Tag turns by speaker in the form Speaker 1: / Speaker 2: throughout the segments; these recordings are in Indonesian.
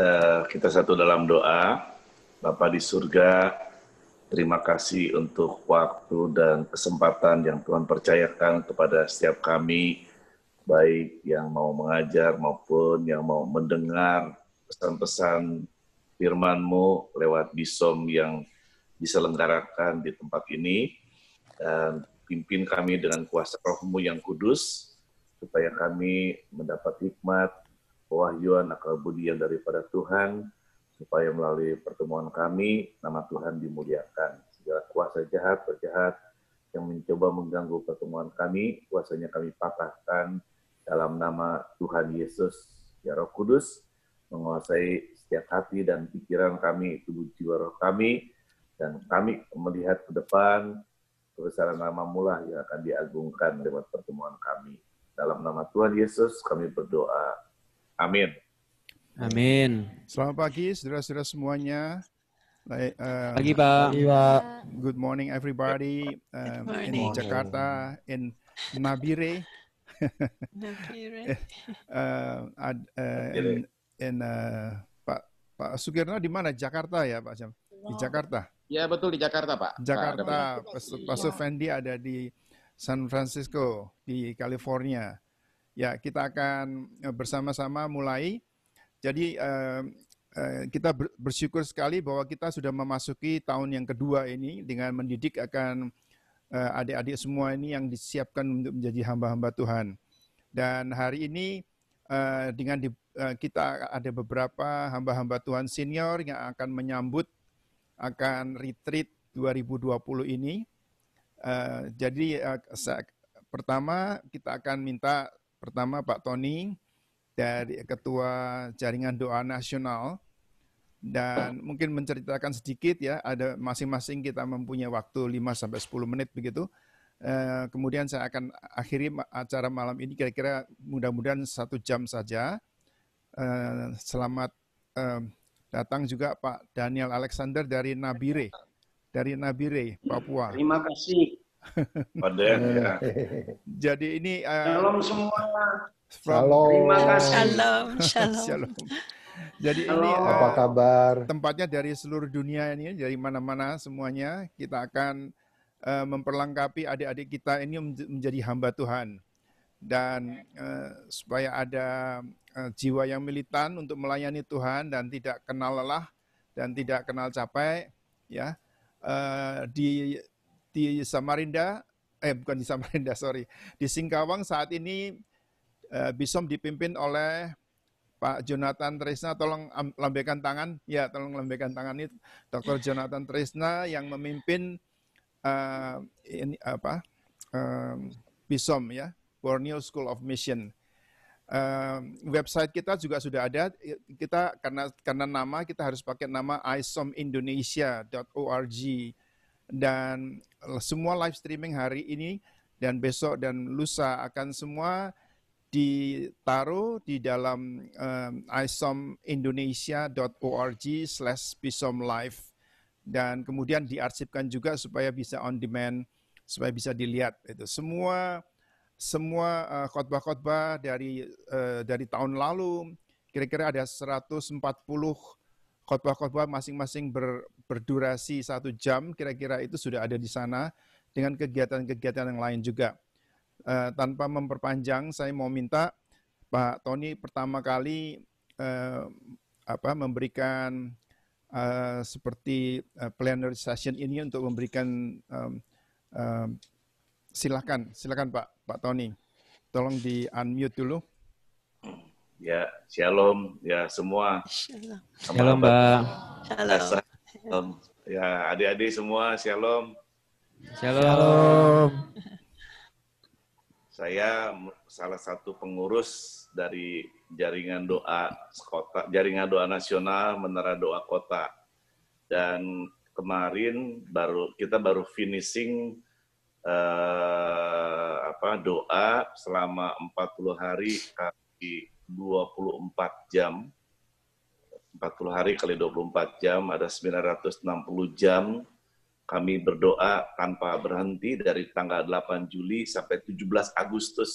Speaker 1: eh, kita satu dalam doa. Bapak di surga, terima kasih untuk waktu dan kesempatan yang Tuhan percayakan kepada setiap kami, baik yang mau mengajar maupun yang mau mendengar pesan-pesan firman-Mu lewat bisom yang diselenggarakan di tempat ini. Dan pimpin kami dengan kuasa rohmu yang kudus, supaya kami mendapat hikmat, pewahyuan akal budi yang daripada Tuhan, supaya melalui pertemuan kami, nama Tuhan dimuliakan. Segala kuasa jahat, berjahat, yang mencoba mengganggu pertemuan kami, kuasanya kami patahkan dalam nama Tuhan Yesus. Ya Roh Kudus, menguasai setiap hati dan pikiran kami, tubuh jiwa roh kami, dan kami melihat ke depan kebesaran nama mula yang akan diagungkan lewat pertemuan kami. Dalam nama Tuhan Yesus kami berdoa. Amin.
Speaker 2: Amin. Selamat pagi, saudara-saudara semuanya. Lagi eh, uh, Pak. Pagi Pak. Good morning everybody uh, in Jakarta, in Nabire.
Speaker 3: Nabire.
Speaker 2: uh, in in uh, Pak Pak di mana? Jakarta ya Pak Jam? Di Jakarta.
Speaker 3: Ya betul di Jakarta Pak. Jakarta. Pak Sufendi
Speaker 2: ada di San Francisco di California ya kita akan e, bersama-sama mulai. Jadi e, e, kita bersyukur sekali bahwa kita sudah memasuki tahun yang kedua ini dengan mendidik akan adik-adik semua ini yang disiapkan untuk menjadi hamba-hamba Tuhan. Dan hari ini dengan kita ada beberapa hamba-hamba Tuhan senior yang akan menyambut akan retreat 2020 ini. jadi pertama kita akan minta Pertama Pak Tony dari Ketua Jaringan Doa Nasional dan mungkin menceritakan sedikit ya ada masing-masing kita mempunyai waktu 5 sampai 10 menit begitu. Eh, kemudian saya akan akhiri acara malam ini kira-kira mudah-mudahan satu jam saja. Eh, selamat eh, datang juga Pak Daniel Alexander dari Nabire, dari Nabire, Papua. Terima kasih. Padahal ya. Jadi ini uh, Shalom semua. Shalom. Terima kasih. Shalom, shalom. shalom. Jadi Halo. ini uh, apa kabar? Tempatnya dari seluruh dunia ini, dari mana-mana semuanya kita akan uh, memperlengkapi adik-adik kita ini menjadi hamba Tuhan dan uh, supaya ada uh, jiwa yang militan untuk melayani Tuhan dan tidak kenal lelah dan tidak kenal capek, ya uh, di di Samarinda, eh bukan di Samarinda, sorry, di Singkawang saat ini eh, Bisom dipimpin oleh Pak Jonathan Trisna, tolong lambaikan tangan. Ya, tolong lambaikan tangan ini Dr. Jonathan Trisna yang memimpin uh, ini apa? Um, BISOM ya, Borneo School of Mission. Uh, website kita juga sudah ada. Kita karena karena nama kita harus pakai nama isomindonesia.org dan semua live streaming hari ini dan besok dan lusa akan semua ditaruh di dalam um, isomindonesia.org slash bisom live dan kemudian diarsipkan juga supaya bisa on demand supaya bisa dilihat itu semua semua uh, khotbah-khotbah dari eh, dari tahun lalu kira-kira ada 140 khotbah-khotbah masing-masing ber, berdurasi satu jam kira-kira itu sudah ada di sana dengan kegiatan-kegiatan yang lain juga. Uh, tanpa memperpanjang, saya mau minta Pak Tony pertama kali uh, apa memberikan uh, seperti uh, plenary session ini untuk memberikan um, um, silakan silakan Pak Pak Tony, tolong di unmute dulu
Speaker 1: ya shalom ya semua. Shalom.
Speaker 2: Shalom Mbak.
Speaker 1: Shalom. shalom. Ya adik-adik semua shalom. Shalom. Saya salah satu pengurus dari jaringan doa kota, jaringan doa nasional Menara Doa Kota. Dan kemarin baru kita baru finishing eh, apa doa selama 40 hari di. 24 jam, 40 hari kali 24 jam, ada 960 jam, kami berdoa tanpa berhenti dari tanggal 8 Juli sampai 17 Agustus.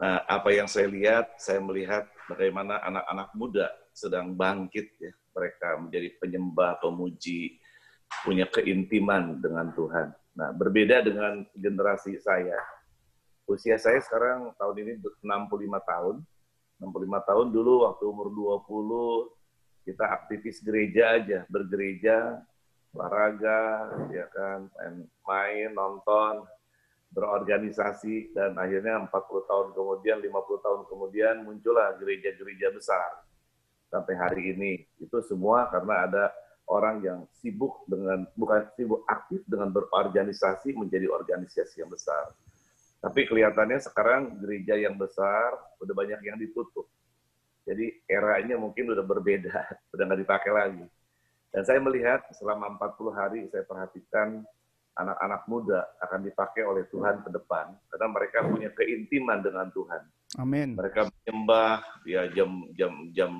Speaker 1: Nah, apa yang saya lihat, saya melihat bagaimana anak-anak muda sedang bangkit ya. Mereka menjadi penyembah, pemuji, punya keintiman dengan Tuhan. Nah, berbeda dengan generasi saya. Usia saya sekarang tahun ini 65 tahun. 65 tahun dulu waktu umur 20 kita aktivis gereja aja, bergereja, olahraga, ya kan, main, main nonton, berorganisasi dan akhirnya 40 tahun kemudian, 50 tahun kemudian muncullah gereja-gereja besar sampai hari ini. Itu semua karena ada orang yang sibuk dengan bukan sibuk aktif dengan berorganisasi menjadi organisasi yang besar. Tapi kelihatannya sekarang gereja yang besar udah banyak yang ditutup. Jadi eranya mungkin udah berbeda, udah nggak dipakai lagi. Dan saya melihat selama 40 hari saya perhatikan anak-anak muda akan dipakai oleh Tuhan ke depan karena mereka punya keintiman dengan Tuhan. Amin. Mereka menyembah ya jam jam jam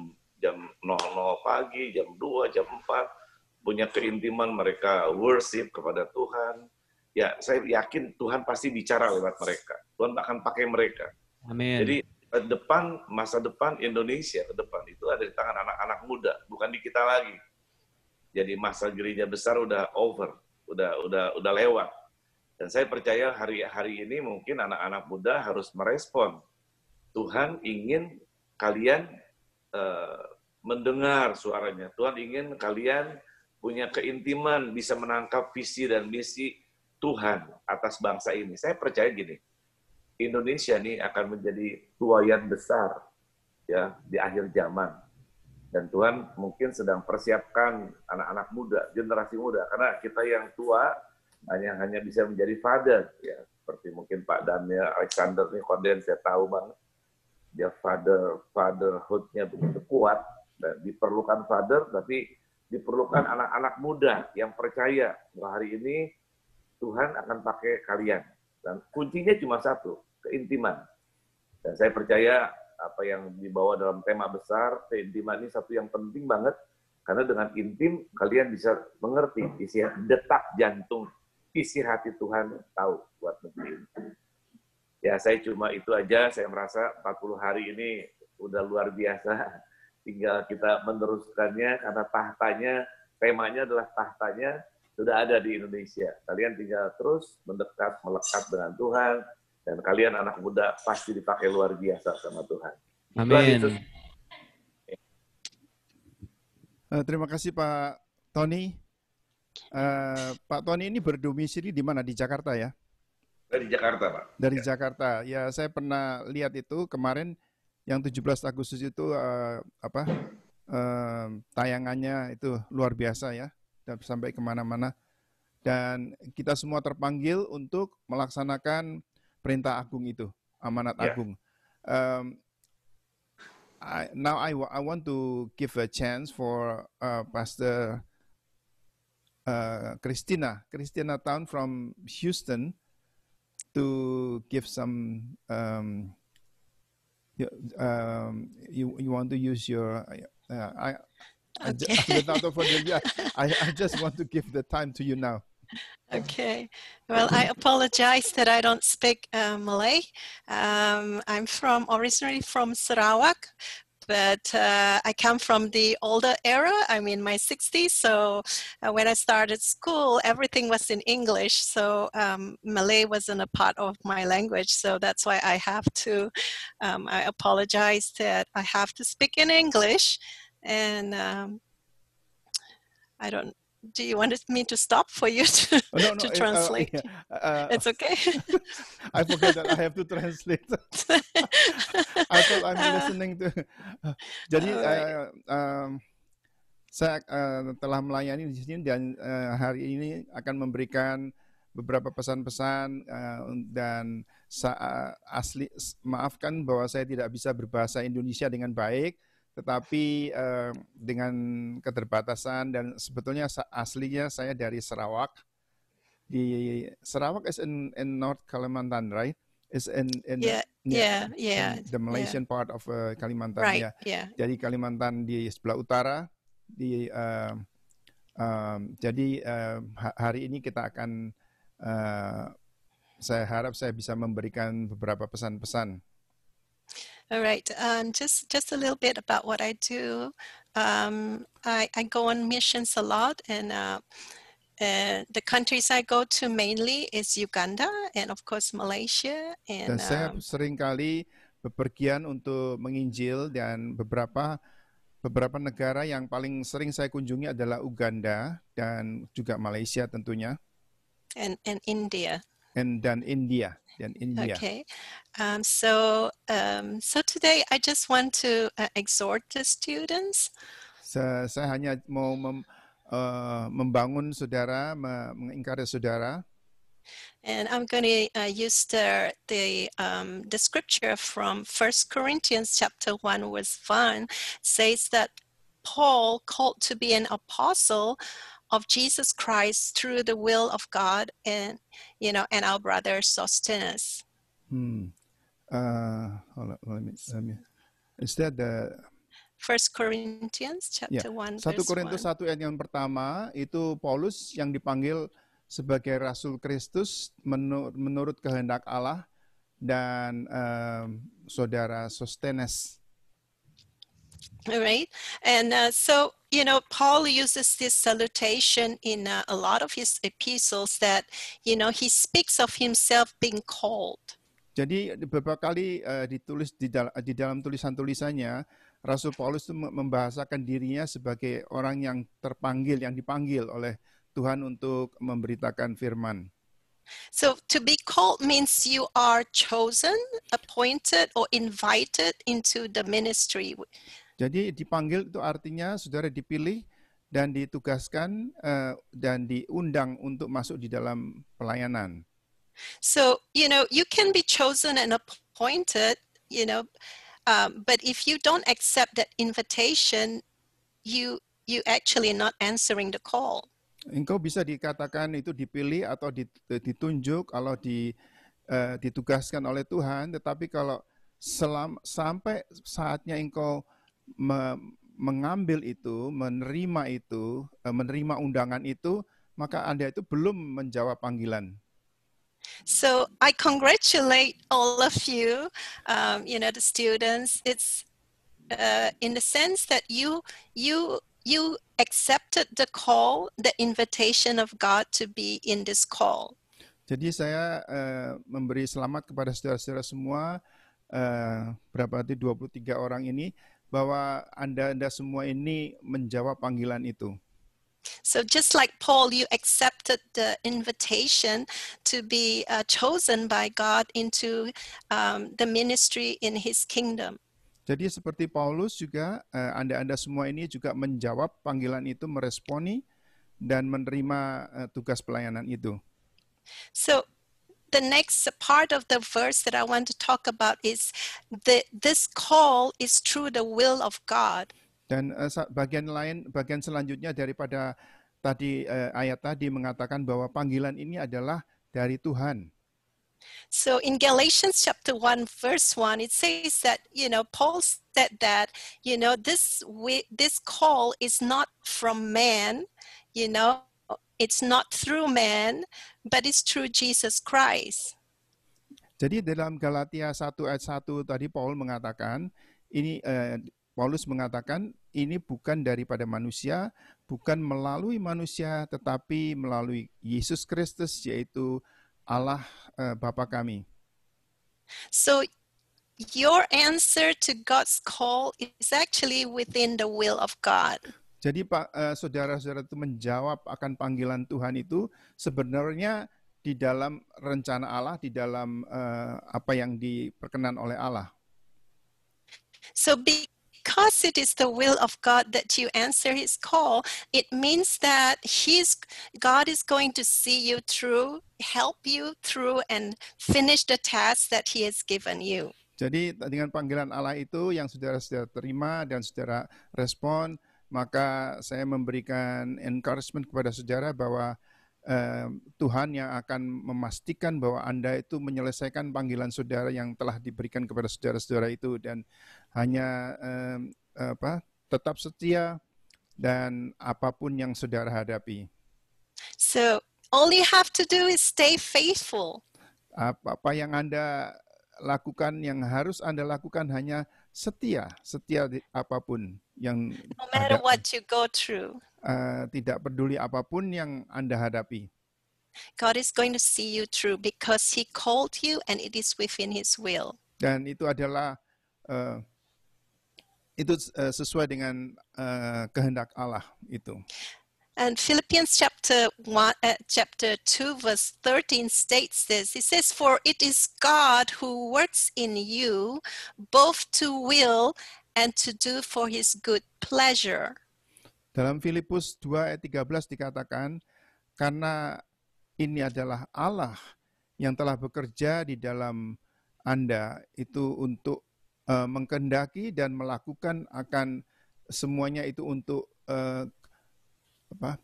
Speaker 1: jam 00 pagi, jam 2, jam 4 punya keintiman mereka worship kepada Tuhan ya saya yakin Tuhan pasti bicara lewat mereka. Tuhan akan pakai mereka. Amin. Jadi eh, depan masa depan Indonesia ke depan itu ada di tangan anak-anak muda, bukan di kita lagi. Jadi masa gereja besar udah over, udah udah udah lewat. Dan saya percaya hari-hari ini mungkin anak-anak muda harus merespon. Tuhan ingin kalian uh, mendengar suaranya. Tuhan ingin kalian punya keintiman, bisa menangkap visi dan misi Tuhan atas bangsa ini. Saya percaya gini, Indonesia ini akan menjadi tuayan besar ya di akhir zaman. Dan Tuhan mungkin sedang persiapkan anak-anak muda, generasi muda, karena kita yang tua hanya hanya bisa menjadi father ya seperti mungkin Pak Daniel Alexander nih konden saya tahu banget dia father fatherhood-nya begitu kuat dan diperlukan father tapi diperlukan anak-anak muda yang percaya bahwa hari ini Tuhan akan pakai kalian. Dan kuncinya cuma satu, keintiman. Dan saya percaya apa yang dibawa dalam tema besar, keintiman ini satu yang penting banget. Karena dengan intim, kalian bisa mengerti isi detak jantung, isi hati Tuhan tahu buat negeri ini. Ya, saya cuma itu aja. Saya merasa 40 hari ini udah luar biasa. Tinggal kita meneruskannya karena tahtanya, temanya adalah tahtanya sudah ada di Indonesia. Kalian tinggal terus mendekat, melekat dengan Tuhan, dan kalian anak muda pasti dipakai luar biasa sama Tuhan. Amin.
Speaker 2: uh, terima kasih Pak Tony. Uh, Pak Tony ini berdomisili di mana? Di Jakarta ya?
Speaker 1: Dari Jakarta, Pak.
Speaker 2: Dari ya. Jakarta. Ya, saya pernah lihat itu kemarin yang 17 Agustus itu uh, apa? Uh, tayangannya itu luar biasa ya dan sampai kemana-mana. Dan kita semua terpanggil untuk melaksanakan perintah agung itu, amanat yeah. agung. Um, I, now I, I want to give a chance for uh, Pastor uh, Christina, Christina Town from Houston, to give some. Um, you, um, you, you want to use your. Uh, I, Okay. without further I, I just want to give the time to you now.
Speaker 4: Okay. Well, I apologize that I don't speak uh, Malay. Um, I'm from originally from Sarawak, but uh, I come from the older era. I'm in my 60s, so uh, when I started school, everything was in English. So um, Malay wasn't a part of my language, so that's why I have to. Um, I apologize that I have to speak in English. and um, I don't. Do you want me to stop for you to, oh, no, no, to uh, translate? uh, yeah. uh, it's okay. I forget that I have to translate.
Speaker 2: I thought I'm uh, listening to. Jadi uh, um, saya uh, telah melayani di sini dan uh, hari ini akan memberikan beberapa pesan-pesan dan saya asli maafkan bahwa saya tidak bisa berbahasa Indonesia dengan baik tetapi eh, dengan keterbatasan dan sebetulnya aslinya saya dari Sarawak di Sarawak is in in North Kalimantan right is in in yeah yeah, yeah, yeah the Malaysian yeah. part of uh, Kalimantan right, ya yeah. jadi Kalimantan di sebelah utara di uh, um, jadi uh, hari ini kita akan uh, saya harap saya bisa memberikan beberapa pesan-pesan
Speaker 4: All right, um, just just a little bit about what I do. Um, I, I, go on missions a lot, and uh, uh, the countries I go to mainly is Uganda and of course Malaysia. And, dan saya um,
Speaker 2: seringkali bepergian untuk menginjil dan beberapa beberapa negara yang paling sering saya kunjungi adalah Uganda dan juga Malaysia tentunya.
Speaker 4: And, and India
Speaker 2: and then India. Then India. Okay.
Speaker 4: Um, so um, so today I just want to uh, exhort the students.
Speaker 2: So saya hanya mau mem, uh, membangun saudara, mengencourage saudara.
Speaker 4: And I'm going to uh, use the, the, um, the scripture from First Corinthians chapter 1 verse 1 says that Paul called to be an apostle of Jesus Christ through the will of God and you know and our brother Sostenus.
Speaker 1: Hmm.
Speaker 2: Uh, hold on, let me, let me. Is that the
Speaker 4: First Corinthians chapter yeah. 1 1 Korintus 1
Speaker 2: ayat yang pertama itu Paulus yang dipanggil sebagai rasul Kristus menur menurut kehendak Allah dan um, saudara Sostenes.
Speaker 4: All right. And uh, so you know, Paul uses this salutation in uh, a lot of his epistles that, you know, he speaks of himself being called.
Speaker 2: Jadi beberapa kali uh, ditulis di, dal di dalam tulisan-tulisannya, Rasul Paulus itu membahasakan dirinya sebagai orang yang terpanggil, yang dipanggil oleh Tuhan untuk memberitakan firman.
Speaker 4: So to be called means you are chosen, appointed, or invited into the ministry
Speaker 2: jadi dipanggil itu artinya saudara dipilih dan ditugaskan uh, dan diundang untuk masuk di dalam pelayanan.
Speaker 4: So, you know, you can be chosen and appointed, you know, um, but if you don't accept that invitation, you you actually not answering the call.
Speaker 2: Engkau bisa dikatakan itu dipilih atau ditunjuk kalau di uh, ditugaskan oleh Tuhan, tetapi kalau selam, sampai saatnya engkau me mengambil itu, menerima itu, eh, menerima undangan itu, maka Anda itu belum menjawab panggilan.
Speaker 4: So I congratulate all of you, um, you know, the students. It's uh, in the sense that you you you accepted the call, the invitation of God to be in this call.
Speaker 2: Jadi saya uh, memberi selamat kepada saudara-saudara semua uh, berapa itu 23 orang ini bahwa Anda-anda semua ini menjawab panggilan itu.
Speaker 4: So just like Paul, you accepted the invitation to be uh, chosen by God into um, the ministry in His kingdom.
Speaker 2: Jadi seperti Paulus juga Anda-anda uh, semua ini juga menjawab panggilan itu, meresponi dan menerima uh, tugas pelayanan itu.
Speaker 4: So the next part of the verse that I want to talk about is that this call is through the will of God.
Speaker 2: Dan uh, bagian lain, bagian selanjutnya daripada tadi uh, ayat tadi mengatakan bahwa panggilan ini adalah dari Tuhan.
Speaker 4: So in Galatians chapter 1 verse 1 it says that you know Paul said that you know this we, this call is not from man you know It's not through man, but it's through Jesus Christ.
Speaker 2: Jadi dalam Galatia 1 ayat 1 tadi Paul mengatakan ini eh, Paulus mengatakan ini bukan daripada manusia, bukan melalui manusia tetapi melalui Yesus Kristus yaitu Allah eh, Bapa kami.
Speaker 4: So your answer to God's call is actually within the will of God.
Speaker 2: Jadi pak eh, saudara-saudara itu menjawab akan panggilan Tuhan itu sebenarnya di dalam rencana Allah, di dalam uh, apa yang diperkenan oleh Allah.
Speaker 4: So because it is the will of God that you answer his call, it means that his God is going to see you through, help you through and finish the task that he has given you.
Speaker 2: Jadi dengan panggilan Allah itu yang saudara-saudara terima dan saudara respon, maka saya memberikan encouragement kepada sejarah bahwa eh, Tuhan yang akan memastikan bahwa Anda itu menyelesaikan panggilan saudara yang telah diberikan kepada saudara-saudara itu dan hanya eh, apa tetap setia dan apapun yang saudara hadapi.
Speaker 4: So, all you have to do is stay faithful.
Speaker 2: Apa, apa yang Anda lakukan yang harus Anda lakukan hanya setia, setia di, apapun yang no
Speaker 4: matter hadapi. what you go through.
Speaker 2: Uh, tidak peduli apapun yang Anda hadapi.
Speaker 4: God is going to see you through because he called you and it is within his will.
Speaker 2: Dan itu adalah uh, itu uh, sesuai dengan uh, kehendak Allah itu.
Speaker 4: And Philippians chapter one, uh, chapter 2 verse 13 states this. It says for it is God who works in you both to will and to do for his good pleasure.
Speaker 2: Dalam Filipus 2 ayat 13 dikatakan, karena ini adalah Allah yang telah bekerja di dalam Anda itu untuk uh, mengkendaki dan melakukan akan semuanya itu untuk uh, apa?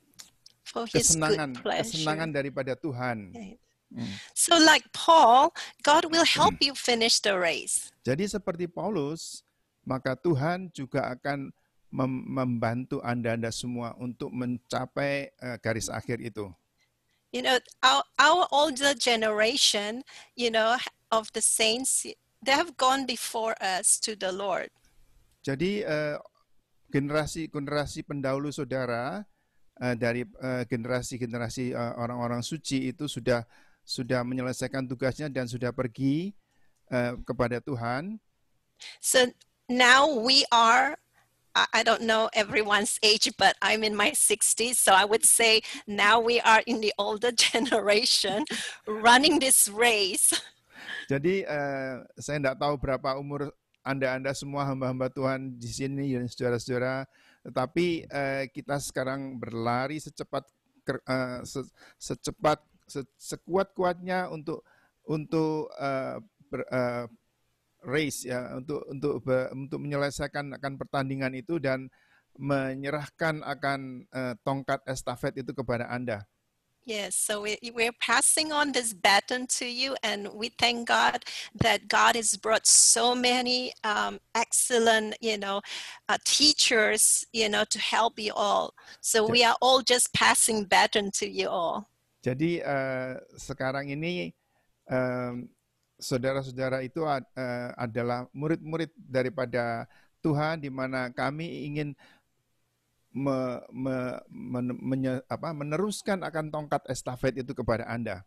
Speaker 4: For his kesenangan, good pleasure. kesenangan
Speaker 2: daripada Tuhan.
Speaker 4: Okay. Hmm. So like Paul, God will help hmm. you finish the race.
Speaker 2: Jadi seperti Paulus, maka Tuhan juga akan membantu Anda-Anda semua untuk mencapai uh, garis akhir itu.
Speaker 4: You know, our, our older generation, you know, of the saints, they have gone before us to the Lord.
Speaker 2: Jadi generasi-generasi eh, uh, pendahulu saudara uh, dari generasi-generasi uh, orang-orang generasi, uh, suci itu sudah sudah menyelesaikan tugasnya dan sudah pergi uh, kepada Tuhan.
Speaker 4: So now we are I don't know everyone's age, but I'm in my 60s. So I would say now we are in the older generation running this race.
Speaker 2: Jadi uh, saya tidak tahu berapa umur Anda-Anda semua hamba-hamba Tuhan di sini dan ya, saudara-saudara. Tetapi uh, kita sekarang berlari secepat uh, se secepat se sekuat-kuatnya untuk untuk uh, ber, uh, race ya untuk untuk untuk menyelesaikan akan pertandingan itu dan menyerahkan akan uh, tongkat estafet itu kepada Anda.
Speaker 4: Yes, so we, we're passing on this baton to you, and we thank God that God has brought so many um, excellent, you know, uh, teachers, you know, to help you all. So we are all just passing baton to you all.
Speaker 5: Jadi
Speaker 2: uh, sekarang ini um, saudara-saudara itu ad, uh, adalah murid-murid daripada Tuhan di mana kami ingin me, me, men, menye, apa, meneruskan akan tongkat estafet itu kepada Anda.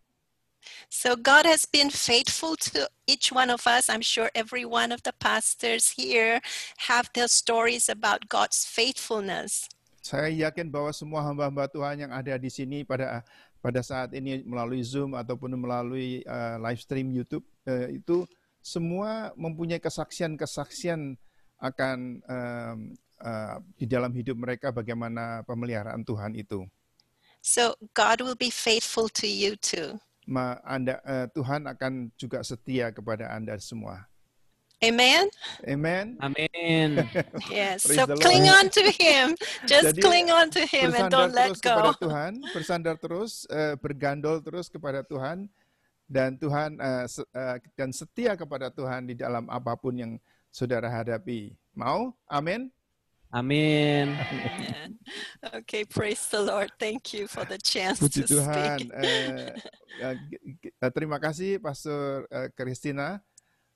Speaker 4: So God has been faithful to each one of us. I'm sure every one of the pastors here have their stories about God's faithfulness.
Speaker 2: Saya yakin bahwa semua hamba-hamba Tuhan yang ada di sini pada pada saat ini melalui Zoom ataupun melalui uh, live stream YouTube eh, itu semua mempunyai kesaksian-kesaksian akan eh, eh, di dalam hidup mereka bagaimana pemeliharaan Tuhan itu.
Speaker 4: So God will be faithful to you too.
Speaker 2: Ma, anda, eh, Tuhan akan juga setia kepada Anda semua. Amen. Amen. Amen. yes. so cling on
Speaker 4: to Him. Just Jadi, cling on to Him and don't let go. Bersandar terus Kepada Tuhan,
Speaker 2: bersandar terus, uh, bergandol terus kepada Tuhan dan Tuhan eh, eh, dan setia kepada Tuhan di dalam apapun yang saudara hadapi. Mau? Amin. Amin. Oke,
Speaker 4: Okay, praise the Lord. Thank you for the chance Puji to Tuhan. speak.
Speaker 2: Uh, uh, terima kasih Pastor Kristina.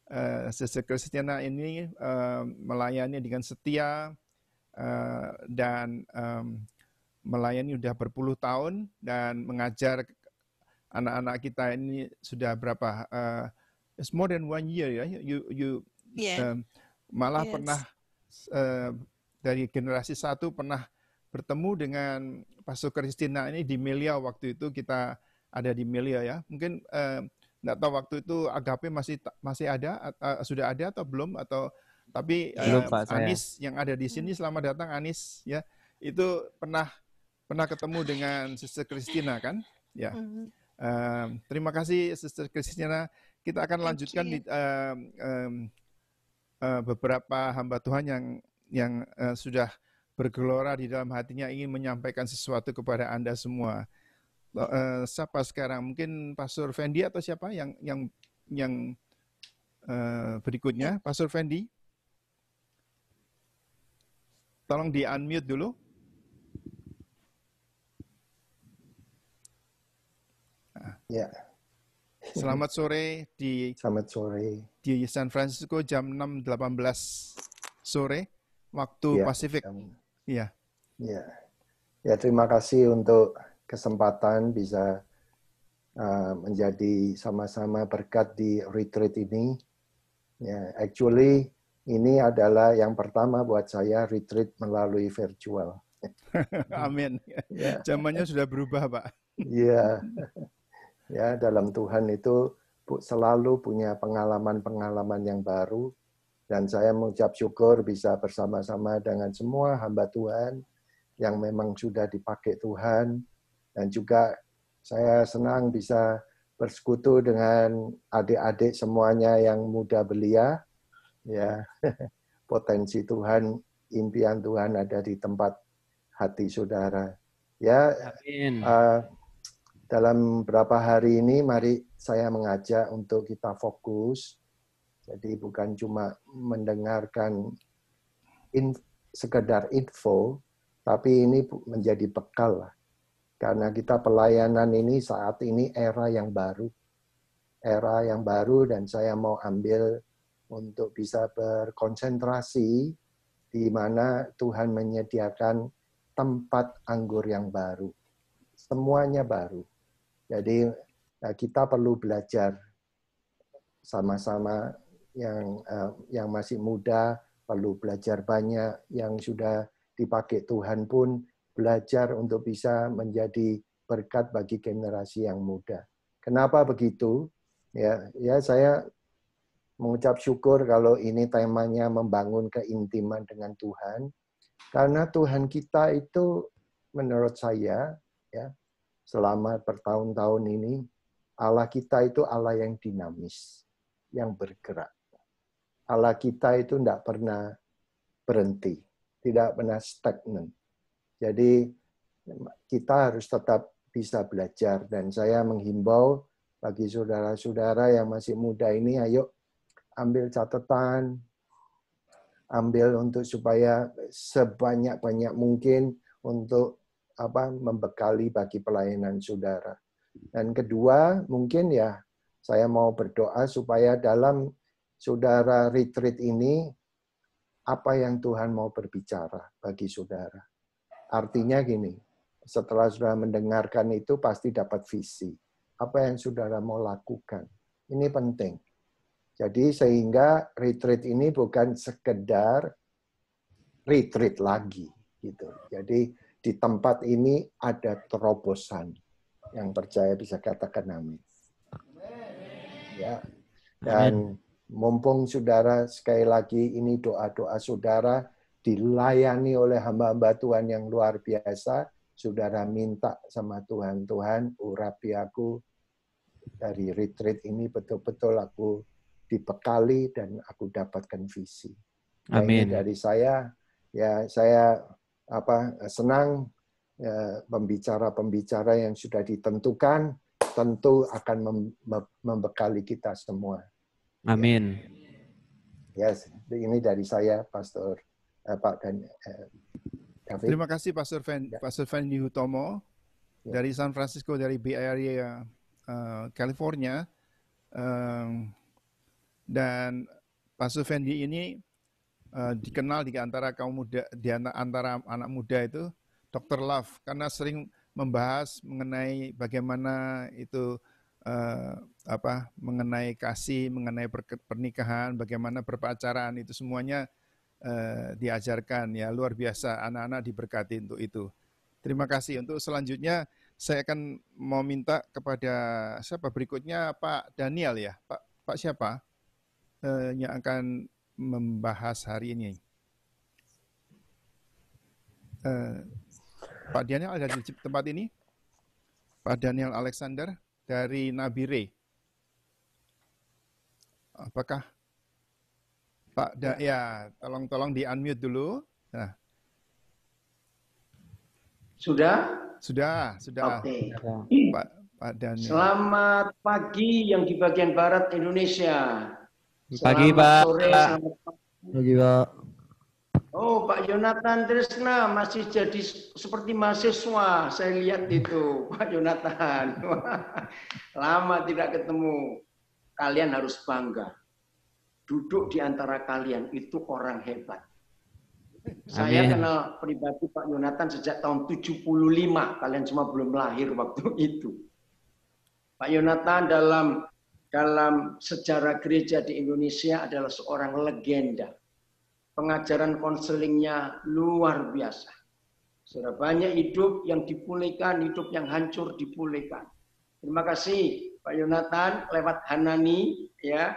Speaker 2: Uh, Sister Kristina ini uh, melayani dengan setia uh, dan um, melayani sudah berpuluh tahun dan mengajar anak-anak kita ini sudah berapa uh, it's more than one year ya you you yeah. Iya. um, malah yes. pernah uh, dari generasi satu pernah bertemu dengan Pastor Kristina ini di Melia waktu itu kita ada di Melia ya mungkin uh, nggak tahu waktu itu agape masih masih ada uh, sudah ada atau belum atau tapi uh, iya. Pak, Anis saya. yang ada di sini hmm. selama datang Anis ya itu pernah pernah ketemu dengan Sister Kristina kan ya mm -hmm. Um, terima kasih Sister Christina. Kita akan lanjutkan di um, um, uh, beberapa hamba Tuhan yang yang uh, sudah bergelora di dalam hatinya ingin menyampaikan sesuatu kepada Anda semua. Uh, siapa sekarang? Mungkin Pastor Fendi atau siapa yang yang yang uh, berikutnya? Pastor Fendi. Tolong di-unmute dulu. Ya. Selamat sore di Selamat sore di San Francisco jam 6.18 sore waktu ya, Pasifik.
Speaker 5: Iya. Iya. Ya, terima kasih untuk kesempatan bisa uh, menjadi sama-sama berkat di retreat ini. Ya, actually ini adalah yang pertama buat saya retreat melalui virtual.
Speaker 2: Amin. Yeah. Zamannya sudah berubah, Pak.
Speaker 5: Iya. Ya, dalam Tuhan itu selalu punya pengalaman-pengalaman yang baru dan saya mengucap syukur bisa bersama-sama dengan semua hamba Tuhan yang memang sudah dipakai Tuhan dan juga saya senang bisa bersekutu dengan adik-adik semuanya yang muda belia ya potensi Tuhan impian Tuhan ada di tempat hati saudara ya Uh, dalam beberapa hari ini mari saya mengajak untuk kita fokus. Jadi bukan cuma mendengarkan in, sekedar info, tapi ini menjadi bekal lah. Karena kita pelayanan ini saat ini era yang baru. Era yang baru dan saya mau ambil untuk bisa berkonsentrasi di mana Tuhan menyediakan tempat anggur yang baru. Semuanya baru jadi eh, kita perlu belajar sama-sama yang eh, yang masih muda perlu belajar banyak, yang sudah dipakai Tuhan pun belajar untuk bisa menjadi berkat bagi generasi yang muda. Kenapa begitu? Ya, ya saya mengucap syukur kalau ini temanya membangun keintiman dengan Tuhan. Karena Tuhan kita itu menurut saya ya selama bertahun-tahun ini, Allah kita itu Allah yang dinamis, yang bergerak. Allah kita itu tidak pernah berhenti, tidak pernah stagnan. Jadi kita harus tetap bisa belajar dan saya menghimbau bagi saudara-saudara yang masih muda ini ayo ambil catatan ambil untuk supaya sebanyak-banyak mungkin untuk apa membekali bagi pelayanan saudara. Dan kedua, mungkin ya saya mau berdoa supaya dalam saudara retreat ini apa yang Tuhan mau berbicara bagi saudara. Artinya gini, setelah sudah mendengarkan itu pasti dapat visi. Apa yang saudara mau lakukan. Ini penting. Jadi sehingga retreat ini bukan sekedar retreat lagi gitu. Jadi di tempat ini ada terobosan yang percaya bisa katakan amin. Ya. Dan mumpung saudara sekali lagi ini doa-doa saudara dilayani oleh hamba-hamba Tuhan yang luar biasa, saudara minta sama Tuhan, Tuhan urapi aku dari retreat ini betul-betul aku dibekali dan aku dapatkan visi. Nah, amin. Nah, dari saya ya saya apa eh, senang eh, pembicara-pembicara yang sudah ditentukan tentu akan membekali kita semua. Amin. Ya. Yes, ini dari saya Pastor eh, Pak dan David. Terima kasih
Speaker 2: Pastor Van ya. Pastor Van Yuhutomo ya. dari San Francisco dari Bay Area California dan Pastor Fendi ini Eh, dikenal di antara kaum muda di antara anak muda itu Dr. Love karena sering membahas mengenai bagaimana itu uh, apa mengenai kasih, mengenai pernikahan, bagaimana berpacaran itu semuanya uh, diajarkan ya luar biasa anak-anak diberkati untuk itu. Terima kasih. Untuk selanjutnya saya akan mau minta kepada siapa berikutnya Pak Daniel ya Pak Pak siapa uh, yang akan membahas hari ini. Uh, Pak Daniel ada di tempat ini? Pak Daniel Alexander dari Nabire. Apakah Pak da ya tolong-tolong di unmute dulu. Nah. Sudah? Sudah, sudah. Okay. Pak Pak Daniel.
Speaker 6: Selamat pagi yang di bagian barat Indonesia. Pagi, Pak. Sore, selamat pagi, Pak. Oh, Pak Yonatan Trisna masih jadi seperti mahasiswa. Saya lihat itu, Pak Yonatan. Lama tidak ketemu. Kalian harus bangga. Duduk di antara kalian itu orang hebat. Amin. Saya kenal pribadi Pak Yonatan sejak tahun 75. Kalian semua belum lahir waktu itu. Pak Yonatan dalam dalam sejarah gereja di Indonesia adalah seorang legenda. Pengajaran konselingnya luar biasa. Sudah banyak hidup yang dipulihkan, hidup yang hancur dipulihkan. Terima kasih Pak Yonatan lewat Hanani ya.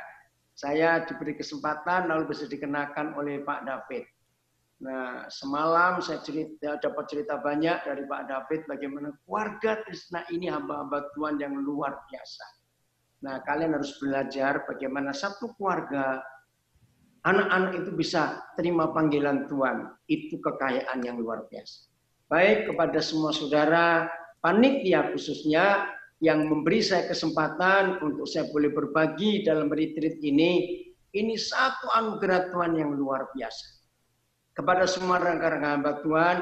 Speaker 6: Saya diberi kesempatan lalu bisa dikenakan oleh Pak David. Nah, semalam saya cerita, dapat cerita banyak dari Pak David bagaimana keluarga Trisna ini hamba-hamba Tuhan yang luar biasa Nah, kalian harus belajar bagaimana satu keluarga anak-anak itu bisa terima panggilan Tuhan. Itu kekayaan yang luar biasa. Baik kepada semua saudara, panitia khususnya yang memberi saya kesempatan untuk saya boleh berbagi dalam retreat ini, ini satu anugerah Tuhan yang luar biasa. Kepada semua rekan-rekan hamba Tuhan,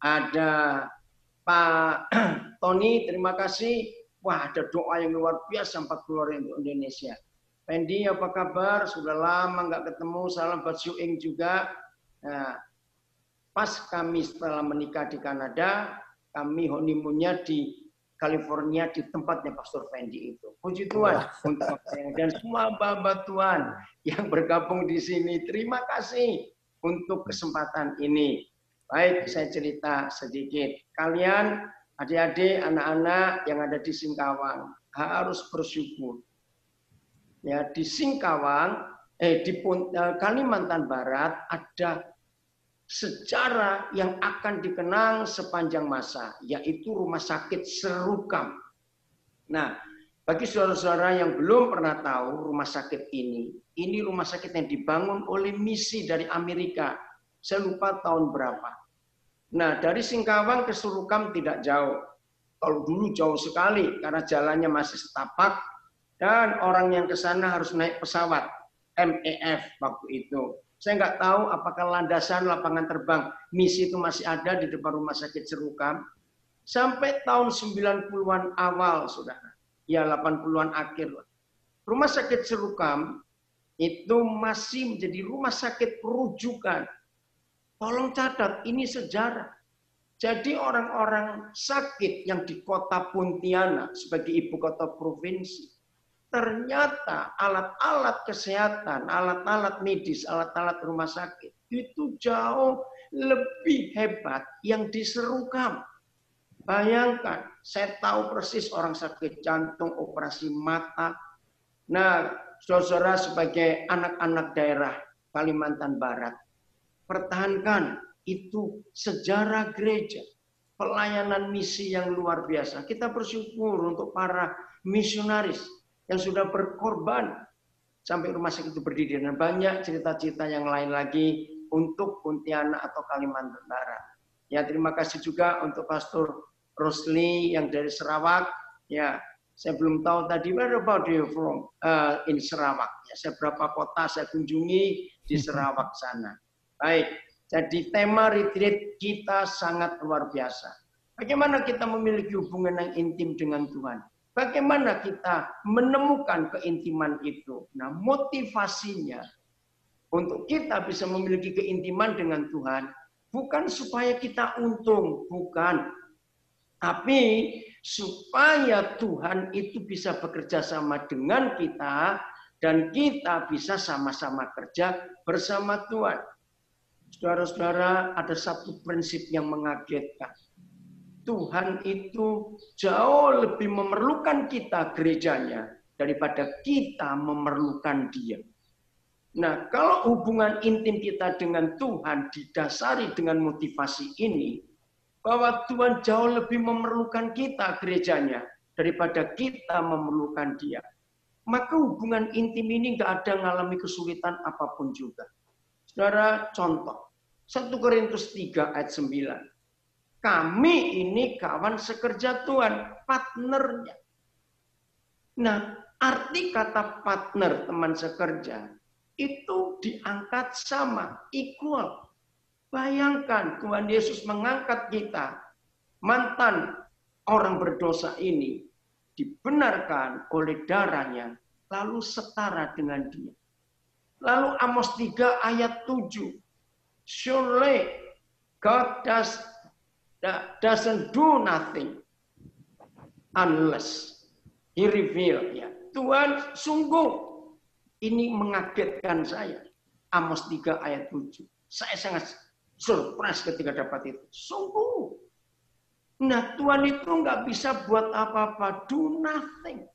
Speaker 6: ada Pak Tony, terima kasih Wah, ada doa yang luar biasa 40 orang untuk Indonesia. Fendi, apa kabar? Sudah lama nggak ketemu. Salam buat Suing juga. Nah, pas kami setelah menikah di Kanada, kami honeymoonnya di California di tempatnya Pastor Fendi itu. Puji Tuhan oh. untuk dan semua bapak Tuhan yang bergabung di sini. Terima kasih untuk kesempatan ini. Baik, saya cerita sedikit. Kalian Adik-adik, anak-anak yang ada di Singkawang harus bersyukur. Ya, di Singkawang, eh di eh, Kalimantan Barat ada sejarah yang akan dikenang sepanjang masa, yaitu Rumah Sakit Serukam. Nah, bagi saudara-saudara yang belum pernah tahu rumah sakit ini, ini rumah sakit yang dibangun oleh misi dari Amerika. Saya lupa tahun berapa. Nah, dari Singkawang ke Surukam tidak jauh. Kalau dulu jauh sekali karena jalannya masih setapak dan orang yang ke sana harus naik pesawat MEF waktu itu. Saya nggak tahu apakah landasan lapangan terbang misi itu masih ada di depan rumah sakit Serukam. Sampai tahun 90-an awal, sudah Ya, 80-an akhir. Rumah sakit Serukam itu masih menjadi rumah sakit rujukan Tolong catat, ini sejarah. Jadi orang-orang sakit yang di kota Pontianak sebagai ibu kota provinsi, ternyata alat-alat kesehatan, alat-alat medis, alat-alat rumah sakit itu jauh lebih hebat yang diserukan. Bayangkan, saya tahu persis orang sakit jantung, operasi mata. Nah, saudara sebagai anak-anak daerah Kalimantan Barat, pertahankan itu sejarah gereja, pelayanan misi yang luar biasa. Kita bersyukur untuk para misionaris yang sudah berkorban sampai rumah sakit itu berdiri dan banyak cerita-cerita yang lain lagi untuk Pontianak atau Kalimantan Barat. Ya terima kasih juga untuk Pastor Rosli yang dari Sarawak. Ya saya belum tahu tadi where about you from uh, in Sarawak. Ya, saya berapa kota saya kunjungi di Sarawak sana. Baik, jadi tema retreat kita sangat luar biasa. Bagaimana kita memiliki hubungan yang intim dengan Tuhan? Bagaimana kita menemukan keintiman itu? Nah, motivasinya untuk kita bisa memiliki keintiman dengan Tuhan bukan supaya kita untung, bukan. Tapi supaya Tuhan itu bisa bekerja sama dengan kita dan kita bisa sama-sama kerja bersama Tuhan. Saudara-saudara, ada satu prinsip yang mengagetkan. Tuhan itu jauh lebih memerlukan kita gerejanya daripada kita memerlukan dia. Nah, kalau hubungan intim kita dengan Tuhan didasari dengan motivasi ini, bahwa Tuhan jauh lebih memerlukan kita gerejanya daripada kita memerlukan dia. Maka hubungan intim ini tidak ada mengalami kesulitan apapun juga. Saudara, contoh. 1 Korintus 3 ayat 9. Kami ini kawan sekerja Tuhan, partnernya. Nah, arti kata partner teman sekerja itu diangkat sama, equal. Bayangkan Tuhan Yesus mengangkat kita, mantan orang berdosa ini, dibenarkan oleh darahnya, lalu setara dengan dia. Lalu Amos 3 ayat 7. Surely God does, doesn't do nothing unless he reveal. Ya. Tuhan sungguh ini mengagetkan saya. Amos 3 ayat 7. Saya sangat surprise ketika dapat itu. Sungguh. Nah Tuhan itu nggak bisa buat apa-apa. Do nothing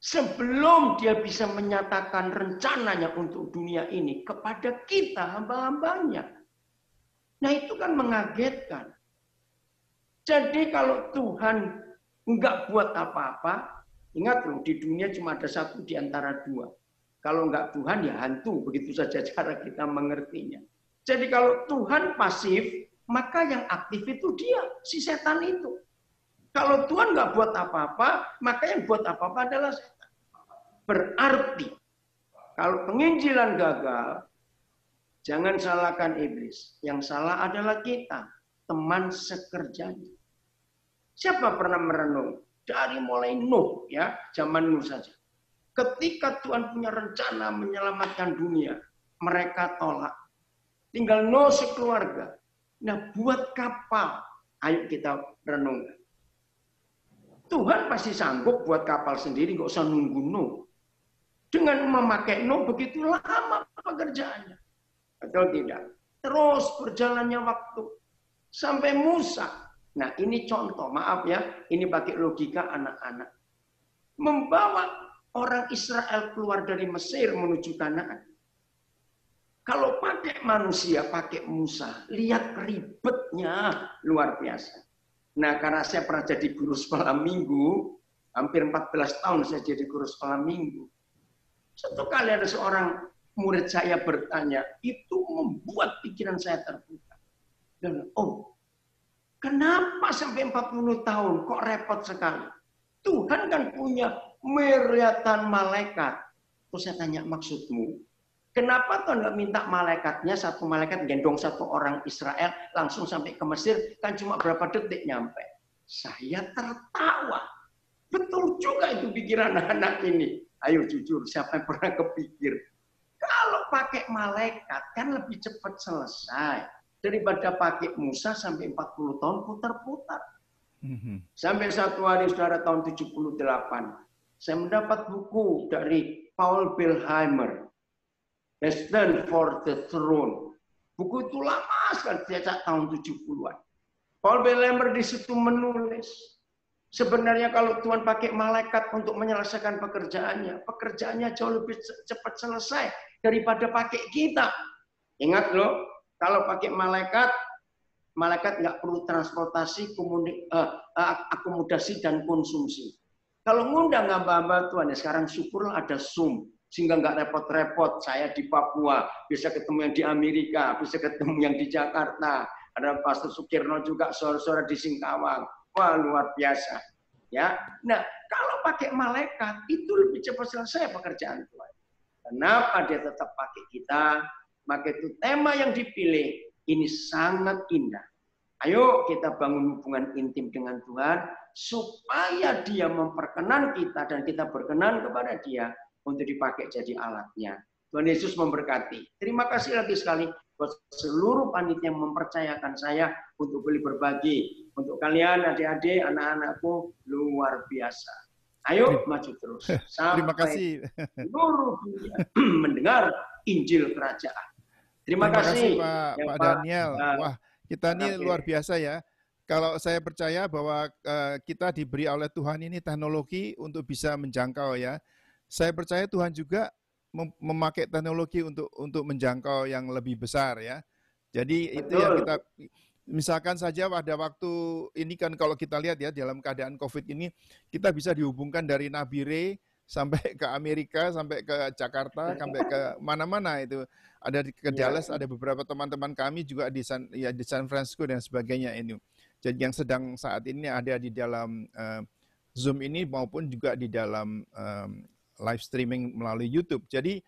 Speaker 6: sebelum dia bisa menyatakan rencananya untuk dunia ini kepada kita hamba-hambanya. Nah itu kan mengagetkan. Jadi kalau Tuhan enggak buat apa-apa, ingat loh di dunia cuma ada satu di antara dua. Kalau enggak Tuhan ya hantu, begitu saja cara kita mengertinya. Jadi kalau Tuhan pasif, maka yang aktif itu dia, si setan itu. Kalau Tuhan nggak buat apa-apa, maka yang buat apa-apa adalah setan. Berarti, kalau penginjilan gagal, jangan salahkan iblis. Yang salah adalah kita, teman sekerjanya. Siapa pernah merenung? Dari mulai Nuh, ya, zaman Nuh saja. Ketika Tuhan punya rencana menyelamatkan dunia, mereka tolak. Tinggal Nuh sekeluarga. Nah, buat kapal. Ayo kita renungkan. Tuhan pasti sanggup buat kapal sendiri, nggak usah nunggu no.
Speaker 3: Dengan memakai
Speaker 6: no begitu lama pekerjaannya. atau tidak? Terus berjalannya waktu. Sampai Musa. Nah ini contoh, maaf ya. Ini pakai logika anak-anak. Membawa orang Israel keluar dari Mesir menuju Kanaan. Kalau pakai manusia, pakai Musa, lihat ribetnya luar biasa. Nah, karena saya pernah jadi guru sekolah minggu, hampir 14 tahun saya jadi guru sekolah minggu. Satu kali ada seorang murid saya bertanya, itu membuat pikiran saya terbuka. Dan, oh, kenapa sampai 40 tahun kok repot sekali? Tuhan kan punya meriatan malaikat. Terus saya tanya maksudmu, Kenapa Tuhan nggak minta malaikatnya satu malaikat gendong satu orang Israel langsung sampai ke Mesir kan cuma berapa detik nyampe. Saya tertawa. Betul juga itu pikiran anak-anak ini. Ayo jujur, siapa yang pernah kepikir? Kalau pakai malaikat kan lebih cepat selesai daripada pakai Musa sampai 40 tahun putar-putar. Mhm. Sampai satu hari saudara tahun 78, saya mendapat buku dari Paul Bilheimer A Stand for the Throne. Buku itu lama sekali, cetak tahun 70-an. Paul B. Lambert di situ menulis, sebenarnya kalau Tuhan pakai malaikat untuk menyelesaikan pekerjaannya, pekerjaannya jauh lebih cepat selesai daripada pakai kita. Ingat loh, kalau pakai malaikat, malaikat nggak perlu transportasi, komuni, uh, akomodasi, dan konsumsi. Kalau ngundang mbak-mbak Tuhan, ya sekarang syukurlah ada Zoom sehingga nggak repot-repot saya di Papua bisa ketemu yang di Amerika bisa ketemu yang di Jakarta ada Pastor Sukirno juga sore-sore di Singkawang wah luar biasa ya nah kalau pakai malaikat itu lebih cepat selesai pekerjaan Tuhan kenapa dia tetap pakai kita maka itu tema yang dipilih ini sangat indah Ayo kita bangun hubungan intim dengan Tuhan supaya dia memperkenan kita dan kita berkenan kepada dia untuk dipakai jadi
Speaker 3: alatnya.
Speaker 6: Tuhan Yesus memberkati. Terima kasih lagi sekali buat seluruh panitia yang mempercayakan saya untuk beli berbagi. Untuk kalian adik-adik, anak-anakku luar biasa. Ayo maju terus. Sampai Terima kasih. Seluruh dunia mendengar Injil Kerajaan. Terima, Terima kasih, kasih Pak, ya, Pak Daniel. Pak, nah. Wah,
Speaker 2: kita ini okay. luar biasa ya kalau saya percaya bahwa eh, kita diberi oleh Tuhan ini teknologi untuk bisa menjangkau ya. Saya percaya Tuhan juga memakai teknologi untuk untuk menjangkau yang lebih besar ya. Jadi Betul. itu yang kita misalkan saja pada waktu ini kan kalau kita lihat ya dalam keadaan Covid ini kita bisa dihubungkan dari Nabire sampai ke Amerika, sampai ke Jakarta, sampai ke mana-mana itu. Ada di ke iya. Dallas, ya. ada beberapa teman-teman kami juga di San, ya di San Francisco dan sebagainya ini. Jadi yang sedang saat ini ada di dalam uh, Zoom ini maupun juga di dalam um, live streaming melalui YouTube. Jadi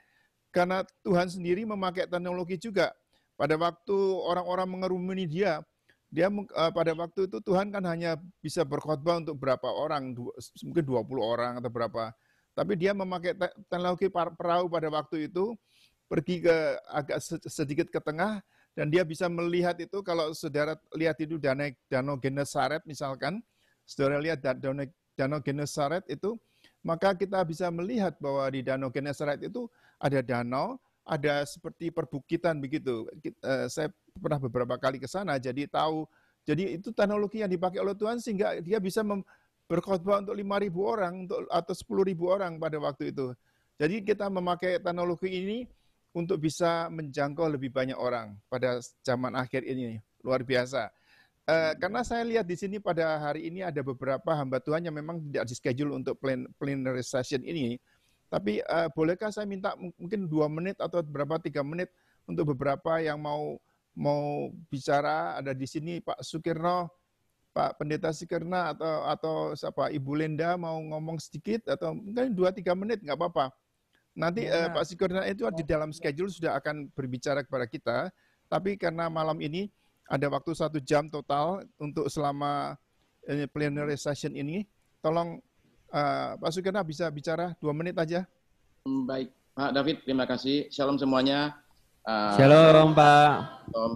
Speaker 2: karena Tuhan sendiri memakai teknologi juga. Pada waktu orang-orang mengerumuni dia, dia uh, pada waktu itu Tuhan kan hanya bisa berkhotbah untuk berapa orang, du, mungkin 20 orang atau berapa. Tapi dia memakai te teknologi perahu pada waktu itu pergi ke agak sedikit ke tengah dan dia bisa melihat itu kalau saudara lihat itu danau danau Genesaret misalkan, saudara lihat danau danau Genesaret itu maka kita bisa melihat bahwa di Danau Genesaret itu ada danau, ada seperti perbukitan begitu. Eh, saya pernah beberapa kali ke sana, jadi tahu. Jadi itu teknologi yang dipakai oleh Tuhan sehingga dia bisa berkhotbah untuk 5.000 orang untuk atau 10.000 orang pada waktu itu. Jadi kita memakai teknologi ini untuk bisa menjangkau lebih banyak orang pada zaman akhir ini. Luar biasa. Eh, karena saya lihat di sini pada hari ini ada beberapa hamba Tuhan yang memang tidak di schedule untuk plan, plenary session ini. Tapi uh, bolehkah saya minta mungkin dua menit atau berapa tiga menit untuk beberapa yang mau mau bicara ada di sini Pak Sukirno, Pak Pendeta Sukirna atau atau siapa Ibu Lenda mau ngomong sedikit atau mungkin dua tiga menit nggak apa-apa. Nanti ya. uh, Pak Sukirna itu ya. di dalam schedule sudah akan berbicara kepada kita. Tapi karena malam ini ada waktu satu jam total untuk selama eh, plenary session ini. Tolong uh, Pak Sugena bisa bicara dua menit aja.
Speaker 3: Hmm, baik, Pak David, terima kasih. Shalom semuanya. Uh, Shalom Pak. Shalom.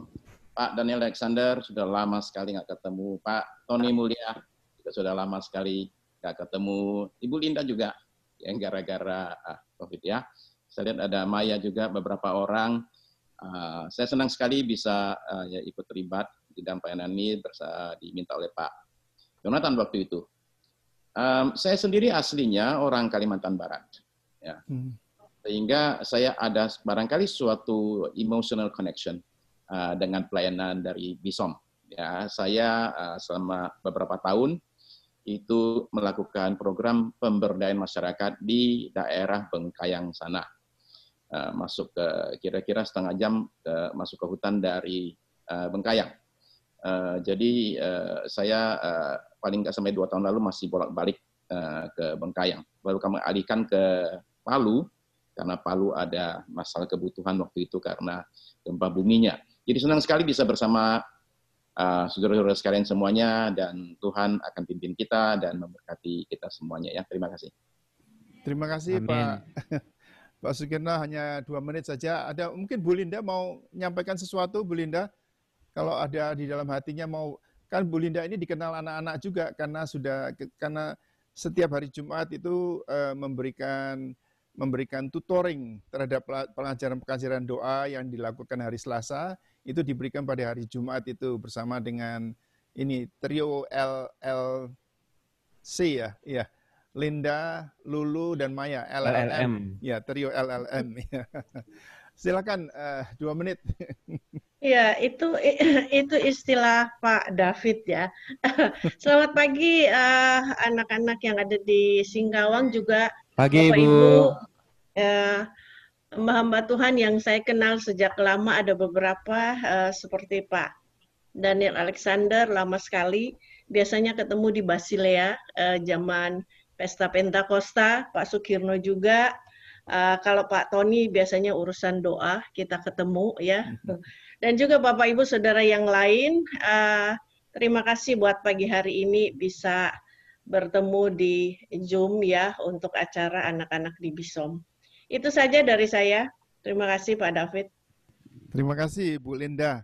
Speaker 3: Pak Daniel Alexander sudah lama sekali nggak ketemu. Pak Tony Mulia juga sudah lama sekali nggak ketemu. Ibu Linda juga yang gara-gara uh, COVID ya. Saya lihat ada Maya juga beberapa orang. Eh, saya senang sekali bisa uh, ya ikut terlibat di dalam pelayanan ini bersa diminta oleh Pak Jonathan waktu itu. Um, saya sendiri aslinya orang Kalimantan Barat, ya. Hmm. sehingga saya ada barangkali suatu emotional connection uh, dengan pelayanan dari Bisom. Ya, saya uh, selama beberapa tahun itu melakukan program pemberdayaan masyarakat di daerah Bengkayang sana Eh, masuk ke kira-kira setengah jam ke, eh, masuk ke hutan dari eh, Bengkayang. Jadi saya paling nggak sampai dua tahun lalu masih bolak-balik ke Bengkayang. Baru kami alihkan ke Palu karena Palu ada masalah kebutuhan waktu itu karena gempa buminya. Jadi senang sekali bisa bersama uh, saudara-saudara sekalian semuanya dan Tuhan akan pimpin kita dan memberkati kita semuanya ya. Terima kasih.
Speaker 2: Terima kasih Amin. Pak Pak Sugirna hanya dua menit saja. Ada mungkin Bu Linda mau menyampaikan sesuatu, Bu Linda, kalau ada di dalam hatinya mau kan Bu Linda ini dikenal anak-anak juga karena sudah karena setiap hari Jumat itu uh, memberikan memberikan tutoring terhadap pelajaran pengajaran doa yang dilakukan hari Selasa itu diberikan pada hari Jumat itu bersama dengan ini trio LLC ya, ya Linda, Lulu, dan Maya. LLM. LLM. Ya, trio LLM. Silakan uh, dua menit.
Speaker 4: Ya, itu itu istilah Pak David ya. Selamat pagi eh, anak-anak uh, yang ada di Singgawang juga. Pagi Bapak, Ibu. Ibu uh, eh, Tuhan yang saya kenal sejak lama ada beberapa uh, seperti Pak Daniel Alexander lama sekali. Biasanya ketemu di Basilea uh, zaman pesta Pentakosta, Pak Sukirno juga. Uh, kalau Pak Tony biasanya urusan doa, kita ketemu ya. Mm-hmm. Dan juga Bapak Ibu Saudara yang lain, uh, terima kasih buat pagi hari ini bisa bertemu di Zoom ya untuk acara anak-anak di Bisom. Itu saja dari saya. Terima kasih Pak David.
Speaker 2: Terima kasih Bu Linda.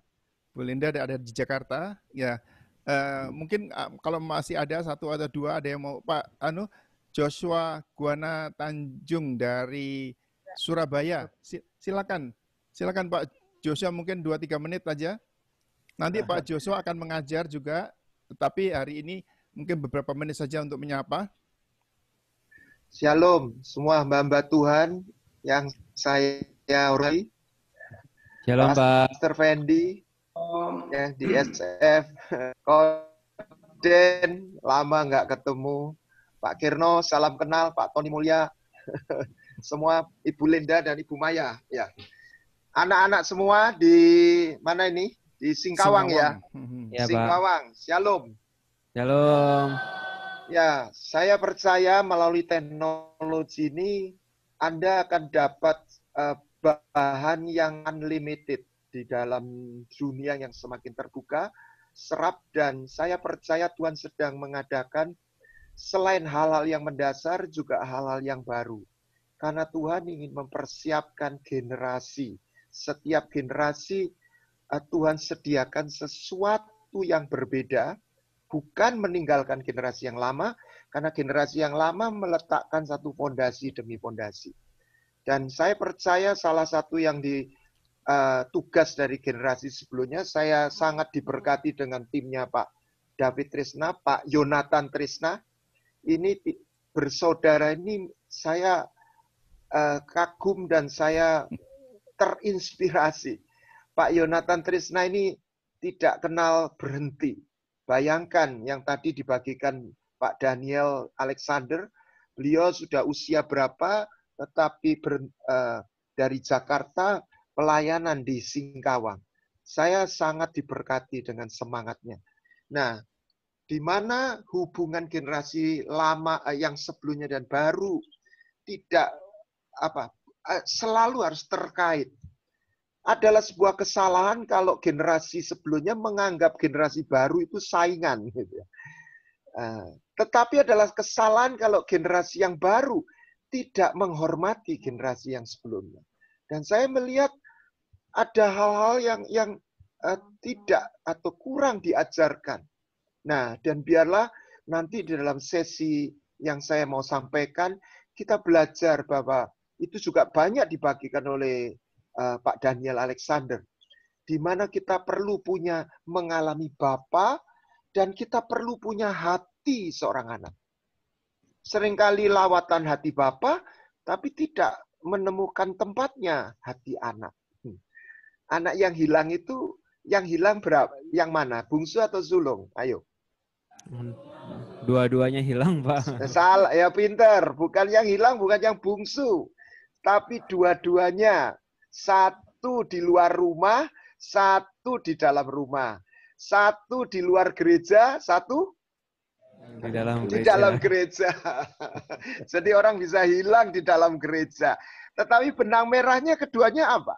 Speaker 2: Bu Linda ada di Jakarta. Ya, Uh, mungkin uh, kalau masih ada satu atau dua ada yang mau Pak Anu Joshua Guana Tanjung dari ya. Surabaya. Si, silakan, silakan Pak Joshua mungkin dua tiga menit aja. Nanti Pak Joshua akan mengajar juga, tapi hari ini mungkin beberapa menit saja untuk menyapa.
Speaker 7: Shalom semua hamba-hamba Tuhan yang saya hormati. Shalom Pak. Mr. Fendi, ya di SF Koden lama nggak ketemu Pak Kirno salam kenal Pak Tony Mulya semua Ibu Linda dan Ibu Maya ya anak-anak semua di mana ini di Singkawang, Singkawang. ya, Singkawang ya, Pak. Shalom Shalom ya saya percaya melalui teknologi ini Anda akan dapat uh, bahan yang unlimited di dalam dunia yang semakin terbuka, serap dan saya percaya Tuhan sedang mengadakan selain hal-hal yang mendasar juga hal-hal yang baru. Karena Tuhan ingin mempersiapkan generasi. Setiap generasi eh, Tuhan sediakan sesuatu yang berbeda, bukan meninggalkan generasi yang lama, karena generasi yang lama meletakkan satu fondasi demi fondasi. Dan saya percaya salah satu yang di Eh, tugas dari generasi sebelumnya, saya sangat diberkati dengan timnya Pak David Trisna, Pak Yonatan Trisna. Ini bersaudara ini saya eh, kagum dan saya terinspirasi. Pak Yonatan Trisna ini tidak kenal berhenti. Bayangkan yang tadi dibagikan Pak Daniel Alexander, beliau sudah usia berapa, tetapi ber, uh, eh, dari Jakarta pelayanan di Singkawang. Saya sangat diberkati dengan semangatnya. Nah, di mana hubungan generasi lama eh, yang sebelumnya dan baru tidak apa eh, selalu harus terkait. Adalah sebuah kesalahan kalau generasi sebelumnya menganggap generasi baru itu saingan. Gitu ya. eh, tetapi adalah kesalahan kalau generasi yang baru tidak menghormati generasi yang sebelumnya. Dan saya melihat ada hal-hal yang yang uh, tidak atau kurang diajarkan. Nah, dan biarlah nanti di dalam sesi yang saya mau sampaikan kita belajar bahwa itu juga banyak dibagikan oleh uh, Pak Daniel Alexander di mana kita perlu punya mengalami bapa dan kita perlu punya hati seorang anak. Seringkali lawatan hati bapa tapi tidak menemukan tempatnya hati anak anak yang hilang itu yang hilang berapa? Yang mana? Bungsu atau sulung? Ayo. Dua-duanya hilang, Pak. Eh, salah, ya pinter. Bukan yang hilang, bukan yang bungsu. Tapi dua-duanya. Satu di luar rumah, satu di dalam rumah. Satu di luar gereja, satu di dalam gereja. Di dalam gereja. Jadi orang bisa hilang di dalam gereja. Tetapi benang merahnya keduanya apa?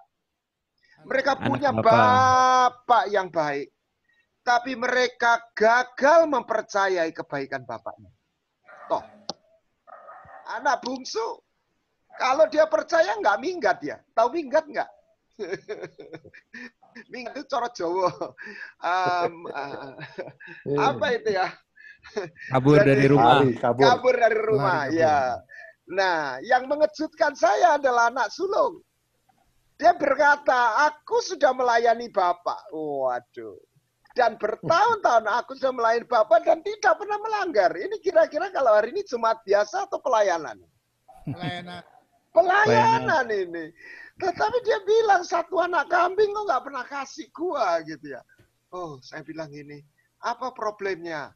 Speaker 7: Mereka Anak punya bapak. bapak yang baik. Tapi mereka gagal mempercayai kebaikan bapaknya. Toh, anak bungsu, kalau dia percaya nggak minggat ya. Tahu minggat nggak? minggat itu corot Jawa. Um, uh, apa itu ya? kabur Jadi, dari rumah. kabur. kabur dari rumah, kabur. ya. Nah, yang mengejutkan saya adalah anak sulung dia berkata, aku sudah melayani Bapak. Waduh. Dan bertahun-tahun aku sudah melayani Bapak dan tidak pernah melanggar. Ini kira-kira kalau hari ini cuma biasa atau pelayanan? Pelayanan. Pelayanan, ini. Tetapi dia bilang, satu anak kambing kok nggak pernah kasih gua gitu ya. Oh, saya bilang gini, apa problemnya?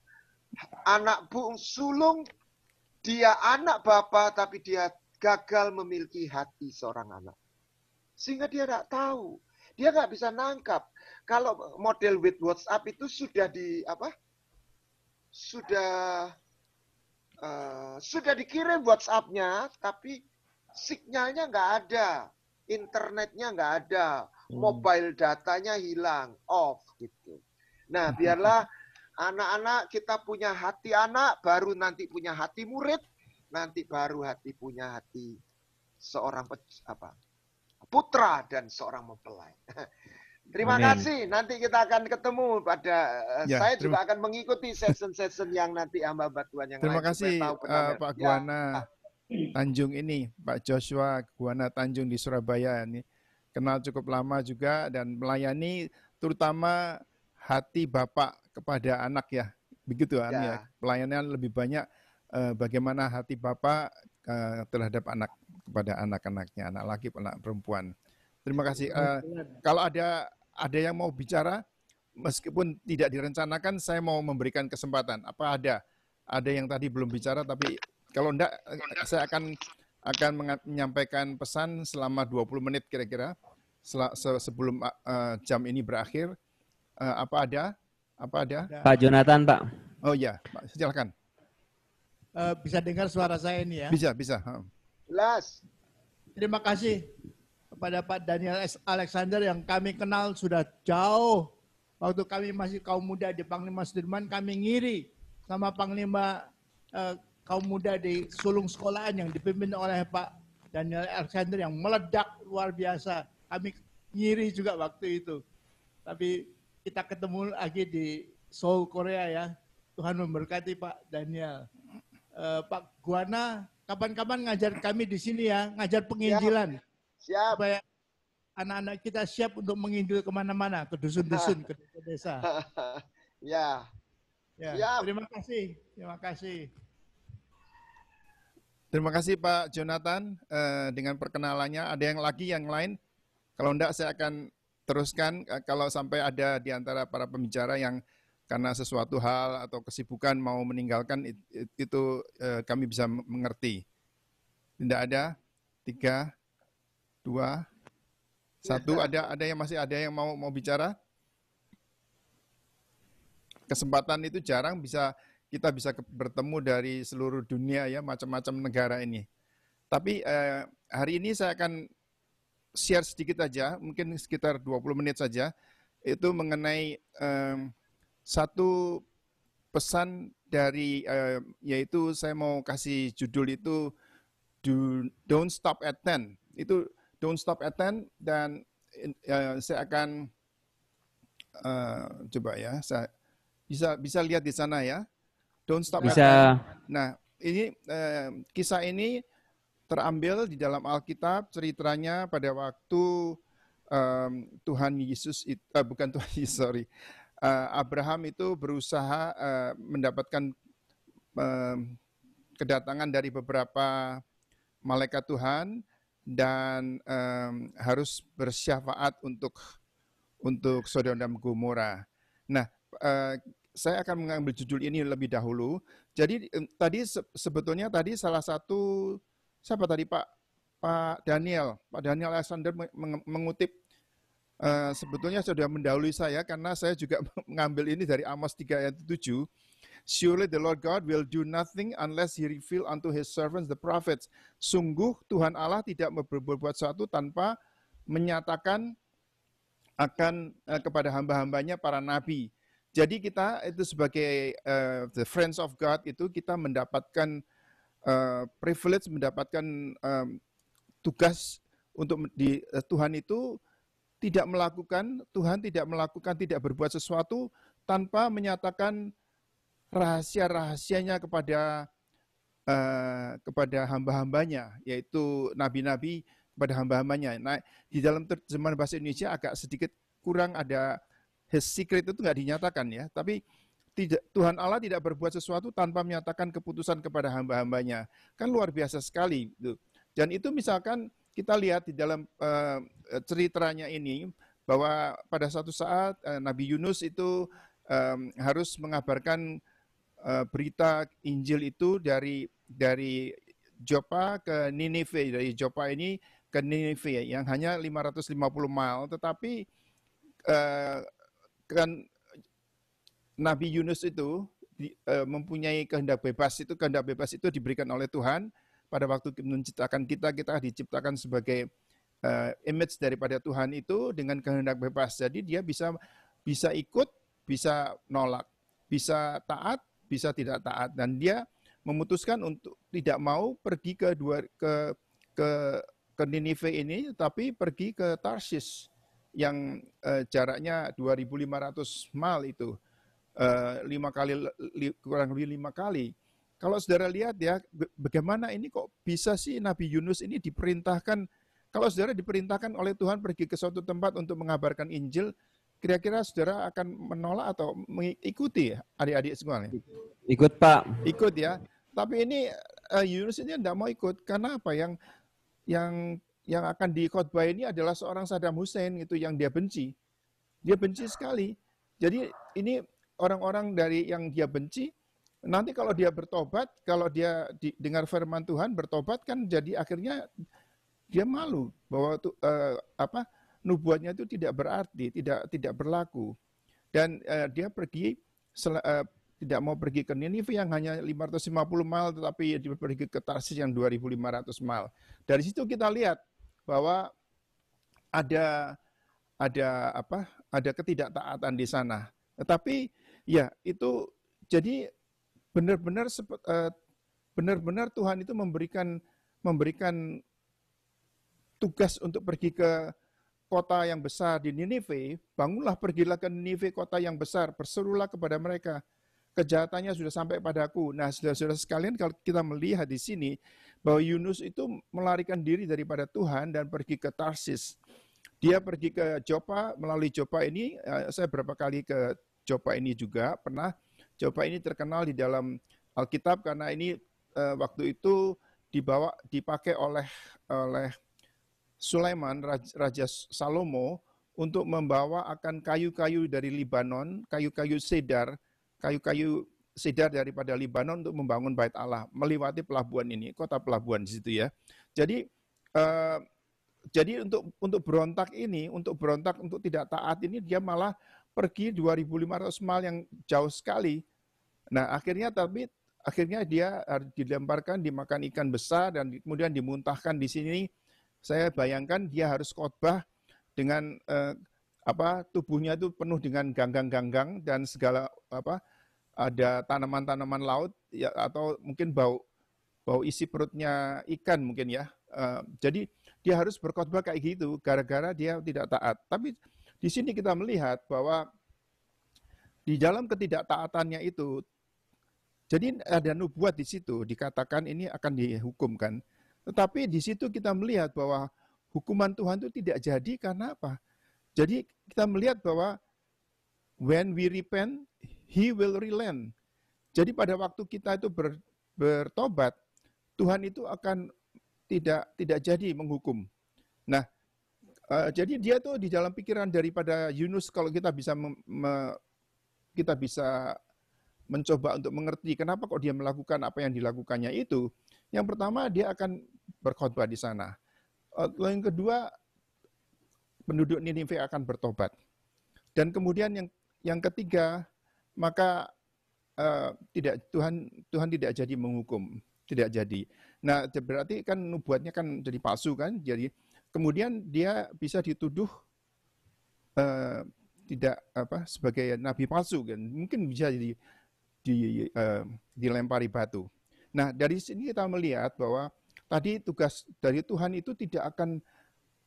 Speaker 7: Anak bung sulung, dia anak bapak tapi dia gagal memiliki hati seorang anak sehingga dia tidak tahu dia nggak bisa nangkap kalau model with WhatsApp itu sudah di apa sudah uh, sudah dikirim WhatsAppnya tapi sinyalnya nggak ada internetnya nggak ada hmm. mobile datanya hilang off gitu nah hmm. biarlah anak-anak kita punya hati anak baru nanti punya hati murid nanti baru hati punya hati seorang apa putra dan seorang mempelai. Terima Amin. kasih. Nanti kita akan ketemu pada eh, ya, saya terima... juga akan mengikuti session-session yang nanti hamba batuan yang Terima lain, kasih tahu uh, Pak ya. Guana
Speaker 2: ya. Tanjung ini, Pak Joshua Guana Tanjung di Surabaya ini kenal cukup lama juga dan melayani terutama hati bapak kepada anak ya. Begitu ya. ya. Pelayanan lebih banyak uh, bagaimana hati bapak uh, terhadap anak kepada anak-anaknya, anak laki, anak perempuan. Terima kasih. Uh, kalau ada ada yang mau bicara, meskipun tidak direncanakan, saya mau memberikan kesempatan. Apa ada ada yang tadi belum bicara, tapi kalau enggak, eh, saya akan akan menyampaikan pesan selama 20 menit kira-kira sebelum uh, jam ini berakhir. Uh, apa ada? Apa ada? Pak Jonathan, Pak. Oh iya, Pak, silakan. Uh, bisa dengar suara saya ini ya? Bisa, bisa. Uh. Jelas. Terima kasih kepada Pak Daniel Alexander yang kami kenal sudah jauh. Waktu kami masih kaum muda di Panglima Sudirman, kami ngiri sama Panglima eh, kaum muda di sulung sekolahan yang dipimpin oleh Pak Daniel Alexander yang meledak luar biasa. Kami ngiri juga waktu itu. Tapi kita ketemu lagi di Seoul, Korea ya. Tuhan memberkati Pak Daniel. Eh, Pak Guana kapan-kapan ngajar kami di sini ya, ngajar penginjilan. Siap. Supaya anak-anak kita siap untuk menginjil kemana-mana, ke dusun-dusun, ke desa. ya. ya. Siap. Terima kasih. Terima kasih. Terima kasih Pak Jonathan eh, dengan perkenalannya. Ada yang lagi yang lain? Kalau enggak saya akan teruskan eh, kalau sampai ada di antara para pembicara yang karena sesuatu hal atau kesibukan mau meninggalkan itu eh, kami bisa mengerti. Tidak ada tiga, dua, satu. Iya. Ada ada yang masih ada yang mau mau bicara? Kesempatan itu jarang bisa kita bisa bertemu dari seluruh dunia ya macam-macam negara ini. Tapi eh, hari ini saya akan share sedikit aja, mungkin sekitar 20 menit saja itu mengenai eh, satu pesan dari uh, yaitu saya mau kasih judul itu Do, don't stop at 10. Itu don't stop at 10 dan uh, saya akan uh, coba ya saya bisa bisa lihat di sana ya. Don't stop bisa. at 10. Nah, ini uh, kisah ini terambil di dalam Alkitab ceritanya pada waktu um, Tuhan Yesus uh, bukan Tuhan Yesus sorry Eh, Abraham itu berusaha eh, mendapatkan kedatangan dari beberapa malaikat Tuhan dan harus bersyafaat untuk untuk Sodom dan Gomora. Nah, eh, saya akan mengambil judul ini lebih dahulu. Jadi tadi sebetulnya tadi salah satu siapa tadi Pak Pak Daniel, Pak Daniel Alexander mengutip uh, sebetulnya sudah mendahului saya karena saya juga mengambil ini dari Amos 3 ayat 7. Surely the Lord God will do nothing unless he reveal unto his servants the prophets. Sungguh Tuhan Allah tidak berbuat satu tanpa menyatakan akan uh, kepada hamba-hambanya para nabi. Jadi kita itu sebagai uh, the friends of God itu kita mendapatkan uh, privilege mendapatkan um, tugas untuk di, uh, Tuhan itu tidak melakukan, Tuhan tidak melakukan, tidak berbuat sesuatu tanpa menyatakan rahasia-rahasianya kepada eh, kepada hamba-hambanya, yaitu nabi-nabi kepada hamba-hambanya. Nah, di dalam terjemahan bahasa Indonesia agak sedikit kurang ada his secret itu nggak dinyatakan ya, tapi tidak, Tuhan Allah tidak berbuat sesuatu tanpa menyatakan keputusan kepada hamba-hambanya. Kan luar biasa sekali. Gitu. Dan itu misalkan kita lihat di dalam uh, ceritanya ini bahwa pada satu saat uh, Nabi Yunus itu um, harus mengabarkan uh, berita Injil itu dari dari Joppa ke Nineveh dari Joppa ini ke Nineveh yang hanya 550 mil tetapi uh, kan Nabi Yunus itu di, uh, mempunyai kehendak bebas itu kehendak bebas itu diberikan oleh Tuhan pada waktu menciptakan kita, kita diciptakan sebagai uh, image daripada Tuhan itu dengan kehendak bebas. Jadi dia bisa bisa ikut, bisa nolak, bisa taat, bisa tidak taat dan dia memutuskan untuk tidak mau pergi ke dua ke ke ke Nineveh ini tapi pergi ke Tarsis yang uh, jaraknya 2500 mil itu uh, lima kali li, kurang lebih lima kali kalau saudara lihat ya, bagaimana ini kok bisa sih Nabi Yunus ini diperintahkan, kalau saudara diperintahkan oleh Tuhan pergi ke suatu tempat untuk mengabarkan Injil, kira-kira saudara akan menolak atau mengikuti ya adik-adik semuanya? Ikut Pak. Ikut ya. Tapi ini eh, Yunus ini tidak mau ikut karena apa yang yang yang akan dikhotbah ini adalah seorang Saddam Hussein itu yang dia benci. Dia benci sekali. Jadi ini orang-orang dari yang dia benci Nanti kalau dia bertobat, kalau dia dengar firman Tuhan bertobat kan jadi akhirnya dia malu bahwa tu, eh, apa nubuatnya itu tidak berarti, tidak tidak berlaku. Dan eh, dia pergi sel, eh, tidak mau pergi ke Nineveh yang hanya 550 mal tetapi dia pergi ke Tarsis yang 2500 mal. Dari situ kita lihat bahwa ada ada apa? ada ketidaktaatan di sana. Tetapi ya itu jadi benar-benar eh, benar-benar Tuhan itu memberikan memberikan tugas untuk pergi ke kota yang besar di Ninive, bangunlah pergilah ke Ninive kota yang besar, berserulah kepada mereka. Kejahatannya sudah sampai padaku. Nah, saudara-saudara sekalian, kalau kita melihat di sini bahwa Yunus itu melarikan diri daripada Tuhan dan pergi ke Tarsis. Dia pergi ke Jopa, melalui Jopa ini, eh, saya berapa kali ke Jopa ini juga pernah, Jawa ini terkenal di dalam Alkitab karena ini uh, waktu itu dibawa dipakai oleh oleh Sulaiman Raja, Raja Salomo untuk membawa akan kayu-kayu dari Libanon, kayu-kayu sedar, kayu-kayu sedar daripada Libanon untuk membangun bait Allah, melewati pelabuhan ini, kota pelabuhan di situ ya. Jadi uh, jadi untuk untuk berontak ini, untuk berontak untuk tidak taat ini dia malah pergi 2.500 mal yang jauh sekali. Nah, akhirnya tapi akhirnya dia dilemparkan dimakan ikan besar dan kemudian dimuntahkan di sini. Saya bayangkan dia harus khotbah dengan eh, apa tubuhnya itu penuh dengan ganggang-ganggang dan segala apa ada tanaman-tanaman laut ya, atau mungkin bau bau isi perutnya ikan mungkin ya. Eh, jadi dia harus berkhotbah kayak gitu gara-gara dia tidak taat. Tapi di sini kita melihat bahwa di dalam ketidaktaatannya itu, jadi ada nubuat di situ, dikatakan ini akan dihukumkan. Tetapi di situ kita melihat bahwa hukuman Tuhan itu tidak jadi karena apa? Jadi kita melihat bahwa when we repent, He will relent. Jadi pada waktu kita itu ber, bertobat, Tuhan itu akan tidak tidak jadi menghukum. Nah, Eh, jadi dia tuh di dalam pikiran daripada Yunus kalau kita bisa mem, me, kita bisa mencoba untuk mengerti kenapa kok dia melakukan apa yang dilakukannya itu. Yang pertama dia akan berkhotbah di sana. Uh, yang kedua penduduk Ninive akan bertobat. Dan kemudian yang yang ketiga maka uh, tidak Tuhan Tuhan tidak jadi menghukum, tidak jadi. Nah berarti kan nubuatnya kan jadi palsu kan. Jadi kemudian dia bisa dituduh uh, tidak apa sebagai nabi palsu kan mungkin bisa di, di uh, dilempari batu. Nah dari sini kita melihat bahwa tadi tugas dari Tuhan itu tidak akan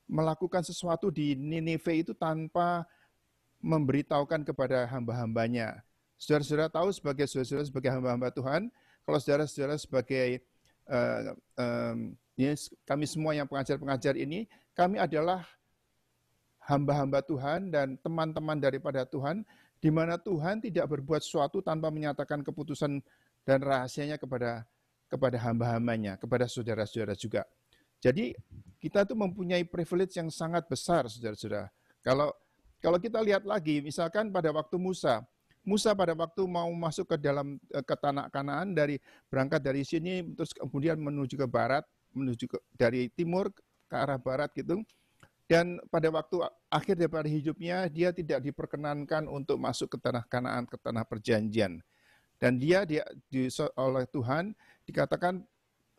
Speaker 2: melakukan sesuatu di Nineveh itu tanpa memberitahukan kepada hamba-hambanya. Saudara-saudara tahu sebagai saudara-saudara sebagai hamba-hamba Tuhan, kalau saudara-saudara sebagai uh, um, ya, kami semua yang pengajar-pengajar ini, kami adalah hamba-hamba Tuhan dan teman-teman daripada Tuhan, di mana Tuhan tidak berbuat sesuatu tanpa menyatakan keputusan dan rahasianya kepada kepada hamba-hambanya, kepada saudara-saudara juga. Jadi kita itu mempunyai privilege yang sangat besar, saudara-saudara. Kalau kalau kita lihat lagi, misalkan pada waktu Musa, Musa pada waktu mau masuk ke dalam eh, ke tanah Kanaan dari berangkat dari sini terus kemudian menuju ke barat, menuju ke, dari timur ke arah barat gitu. Dan pada waktu akhir daripada hidupnya, dia tidak diperkenankan untuk masuk ke tanah Kanaan, ke tanah perjanjian. Dan dia, dia di, oleh Tuhan dikatakan,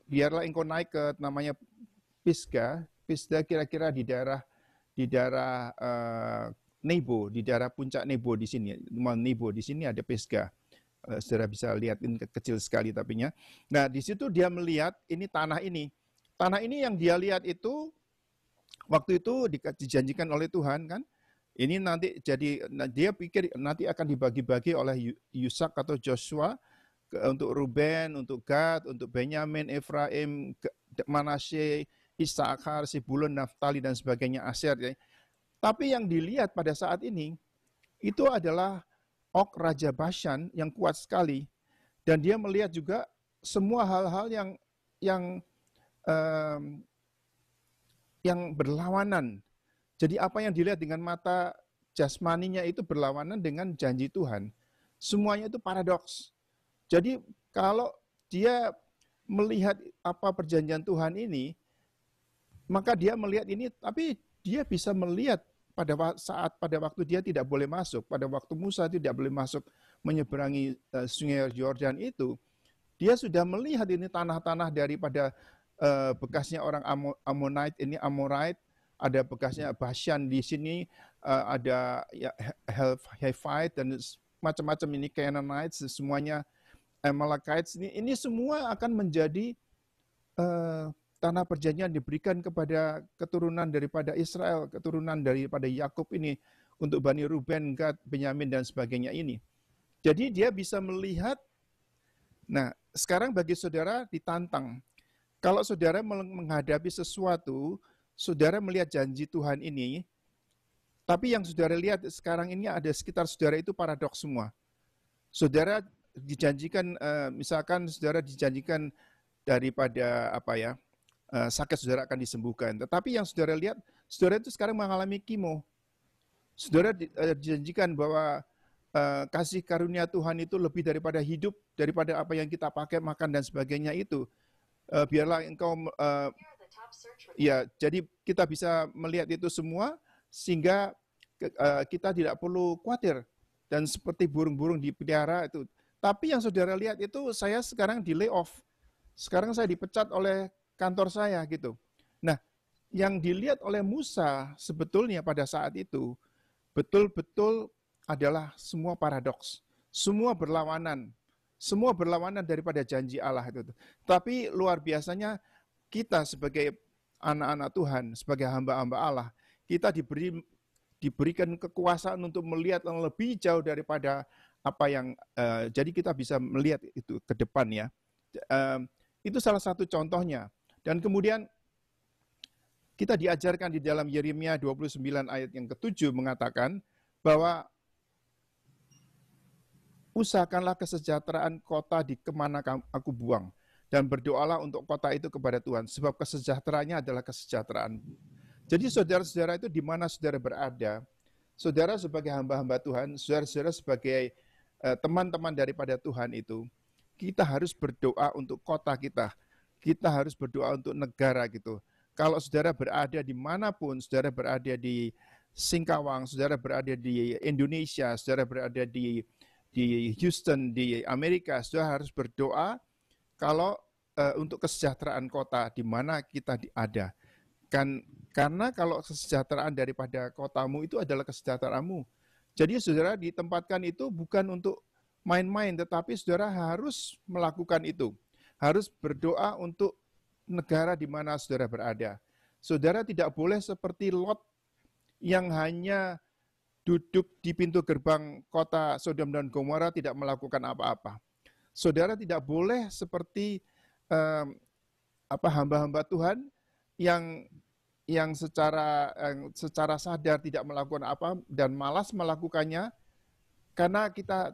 Speaker 2: biarlah engkau naik ke namanya Pisga. Pisga kira-kira di daerah di daerah uh, Nebo, di daerah puncak Nebo di sini. Nebo di sini ada Pisga eh, saudara bisa lihat ini kecil sekali tapinya. Nah, di situ dia melihat ini tanah ini. Tanah ini yang dia lihat itu waktu itu dijanjikan oleh Tuhan kan. Ini nanti jadi nah, dia pikir nanti akan dibagi-bagi oleh Yusak atau Joshua untuk Ruben, untuk Gad, untuk Benyamin, Efraim, Manasye, Isakar, Sibulon, Naftali dan sebagainya Asher. Ya. Tapi yang dilihat pada saat ini itu adalah Ok Raja Bashan yang kuat sekali dan dia melihat juga semua hal-hal yang yang um, yang berlawanan. Jadi apa yang dilihat dengan mata jasmaninya itu berlawanan dengan janji Tuhan. Semuanya itu paradoks. Jadi kalau dia melihat apa perjanjian Tuhan ini, maka dia melihat ini, tapi dia bisa melihat pada saat pada waktu dia tidak boleh masuk, pada waktu Musa tidak boleh masuk menyeberangi eh, Sungai Yordan itu, dia sudah melihat ini tanah-tanah daripada uh, bekasnya orang Amo, Ammonite ini Amorite, ada bekasnya Bashan di sini, uh, ada ya, Hevite dan macam-macam ini Canaanites semuanya Amalekites eh, ini ini semua akan menjadi uh, tanah perjanjian diberikan kepada keturunan daripada Israel, keturunan daripada Yakub ini untuk Bani Ruben, Gad, Benyamin dan sebagainya ini. Jadi dia bisa melihat Nah, sekarang bagi saudara ditantang. Kalau saudara menghadapi sesuatu, saudara melihat janji Tuhan ini, tapi yang saudara lihat sekarang ini ada sekitar saudara itu paradoks semua. Saudara dijanjikan, eh, misalkan saudara dijanjikan daripada apa ya, eh, sakit saudara akan disembuhkan. Tetapi yang saudara lihat, saudara itu sekarang mengalami kimo. Saudara eh, dijanjikan bahwa kasih karunia Tuhan itu lebih daripada hidup, daripada apa yang kita pakai, makan, dan sebagainya itu uh, biarlah engkau uh, ya jadi kita bisa melihat itu semua sehingga uh, kita tidak perlu khawatir dan seperti burung-burung di penjara itu. Tapi yang saudara lihat itu saya sekarang di layoff. Sekarang saya dipecat oleh kantor saya gitu. Nah, yang dilihat oleh Musa sebetulnya pada saat itu betul-betul adalah semua paradoks, semua berlawanan. Semua berlawanan daripada janji Allah itu. Tapi luar biasanya kita sebagai anak-anak Tuhan, sebagai hamba-hamba Allah, kita diberi diberikan kekuasaan untuk melihat yang lebih jauh daripada apa yang uh, jadi kita bisa melihat itu ke depan ya. Uh, itu salah satu contohnya. Dan kemudian kita diajarkan di dalam Yeremia 29 ayat yang ketujuh mengatakan bahwa usahakanlah kesejahteraan kota di kemana aku buang, dan berdoalah untuk kota itu kepada Tuhan, sebab kesejahteraannya adalah kesejahteraan. Jadi saudara-saudara itu di mana saudara berada, saudara sebagai hamba-hamba Tuhan, saudara-saudara sebagai eh, teman-teman daripada Tuhan itu, kita harus berdoa untuk kota kita, kita harus berdoa untuk negara gitu. Kalau saudara berada di manapun, saudara berada di Singkawang, saudara berada di Indonesia, saudara berada di di Houston di Amerika sudah harus berdoa kalau uh, untuk kesejahteraan kota di mana kita ada. Kan karena kalau kesejahteraan daripada kotamu itu adalah kesejahteraanmu. Jadi saudara ditempatkan itu bukan untuk main-main tetapi saudara harus melakukan itu. Harus berdoa untuk negara di mana saudara berada. Saudara tidak boleh seperti Lot yang hanya duduk di pintu gerbang kota Sodom dan Gomora tidak melakukan apa-apa. Saudara tidak boleh seperti eh, apa hamba-hamba Tuhan yang yang secara yang secara sadar tidak melakukan apa dan malas melakukannya karena kita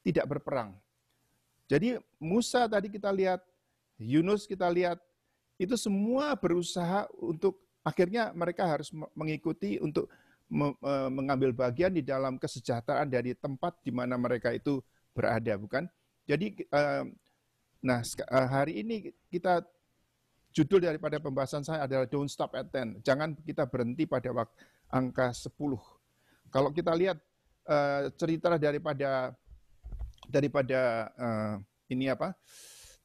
Speaker 2: tidak berperang. Jadi Musa tadi kita lihat, Yunus kita lihat, itu semua berusaha untuk akhirnya mereka harus mengikuti untuk E, mengambil bagian di dalam kesejahteraan dari tempat di mana mereka itu berada, bukan? Jadi, e, nah e, hari ini kita judul daripada pembahasan saya adalah Don't Stop at ten, Jangan kita berhenti pada angka 10. Kalau kita lihat cerita daripada daripada ini apa?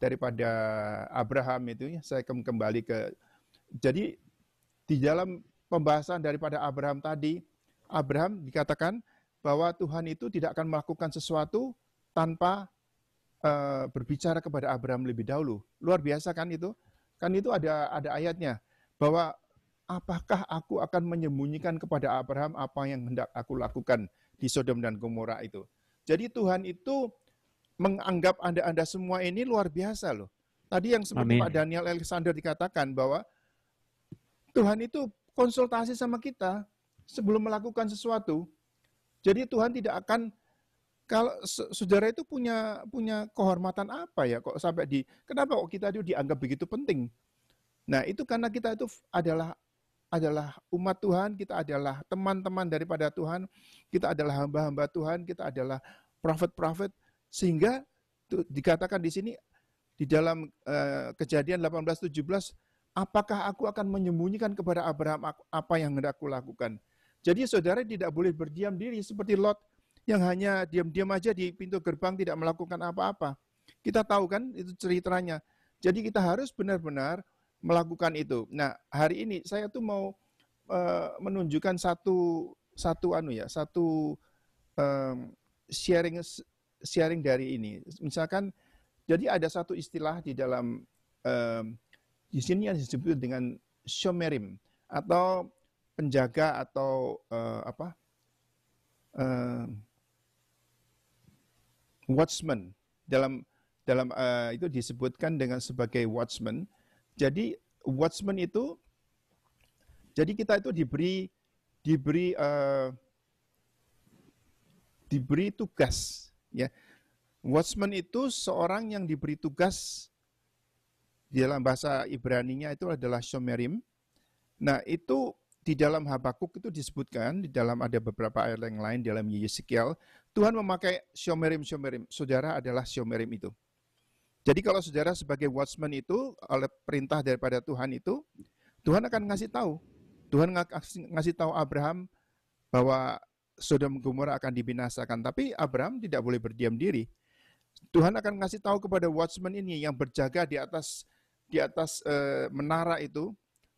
Speaker 2: Daripada Abraham itu, ya, saya kembali ke. Jadi di dalam pembahasan daripada Abraham tadi, Abraham dikatakan bahwa Tuhan itu tidak akan melakukan sesuatu tanpa uh, berbicara kepada Abraham lebih dahulu. Luar biasa kan itu? Kan itu ada ada ayatnya bahwa apakah aku akan menyembunyikan kepada Abraham apa yang hendak aku lakukan di Sodom dan Gomora itu. Jadi Tuhan itu menganggap Anda-anda semua ini luar biasa loh. Tadi yang seperti Pak Daniel Alexander dikatakan bahwa Tuhan itu konsultasi sama kita sebelum melakukan sesuatu. Jadi Tuhan tidak akan kalau saudara itu punya punya kehormatan apa ya kok sampai di kenapa kok kita itu dianggap begitu penting? Nah, itu karena kita itu adalah adalah umat Tuhan, kita adalah teman-teman daripada Tuhan, kita adalah hamba-hamba Tuhan, kita adalah prophet-prophet sehingga dikatakan di sini di dalam uh, kejadian 1817 apakah aku akan menyembunyikan kepada Abraham apa yang hendak aku lakukan? Jadi saudara tidak boleh berdiam diri seperti Lot yang hanya diam-diam aja di pintu gerbang tidak melakukan apa-apa. Kita tahu kan itu ceritanya. Jadi kita harus benar-benar melakukan itu. Nah, hari ini saya tuh mau eh, menunjukkan satu satu anu ya, satu um, sharing sharing dari ini. Misalkan jadi ada satu istilah di dalam um, di sini yang disebut dengan shomerim atau penjaga atau uh, apa uh, watchman dalam dalam uh, itu disebutkan dengan sebagai watchman. Jadi watchman itu jadi kita itu diberi diberi uh, diberi tugas ya. Watchman itu seorang yang diberi tugas di dalam bahasa Ibrani-nya itu adalah Shomerim. Nah, itu di dalam Habakuk itu disebutkan, di dalam ada beberapa ayat yang lain, dalam Yeskiel, Tuhan memakai Shomerim-Shomerim. Saudara adalah Shomerim itu. Jadi kalau saudara sebagai watchman itu, oleh perintah daripada Tuhan itu, Tuhan akan ngasih tahu. Tuhan ngasih tahu Abraham bahwa Sodom Gomora akan dibinasakan. Tapi Abraham tidak boleh berdiam diri. Tuhan akan ngasih tahu kepada watchman ini yang berjaga di atas di atas e, menara itu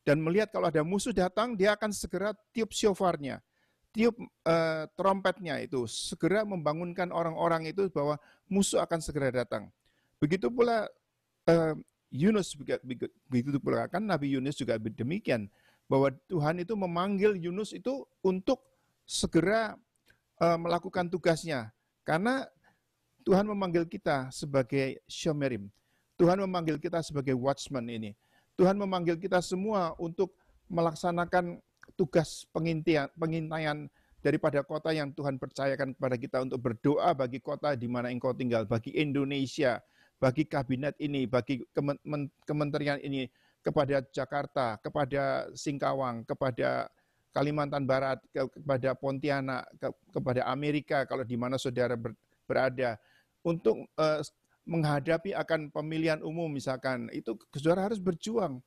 Speaker 2: dan melihat kalau ada musuh datang, dia akan segera tiup shofarnya, tiup e, trompetnya itu, segera membangunkan orang-orang itu bahwa musuh akan segera datang. Begitu pula e, Yunus, begitu pula kan Nabi Yunus juga demikian, bahwa Tuhan itu memanggil Yunus itu untuk segera e, melakukan tugasnya, karena Tuhan memanggil kita sebagai shomerim, Tuhan memanggil kita sebagai watchman ini. Tuhan memanggil kita semua untuk melaksanakan tugas pengintian, pengintaian daripada kota yang Tuhan percayakan kepada kita untuk berdoa bagi kota di mana engkau tinggal, bagi Indonesia, bagi kabinet ini, bagi kementerian ini, kepada Jakarta, kepada Singkawang, kepada Kalimantan Barat, kepada Pontianak, kepada Amerika kalau di mana saudara berada untuk eh, menghadapi akan pemilihan umum misalkan, itu saudara harus berjuang.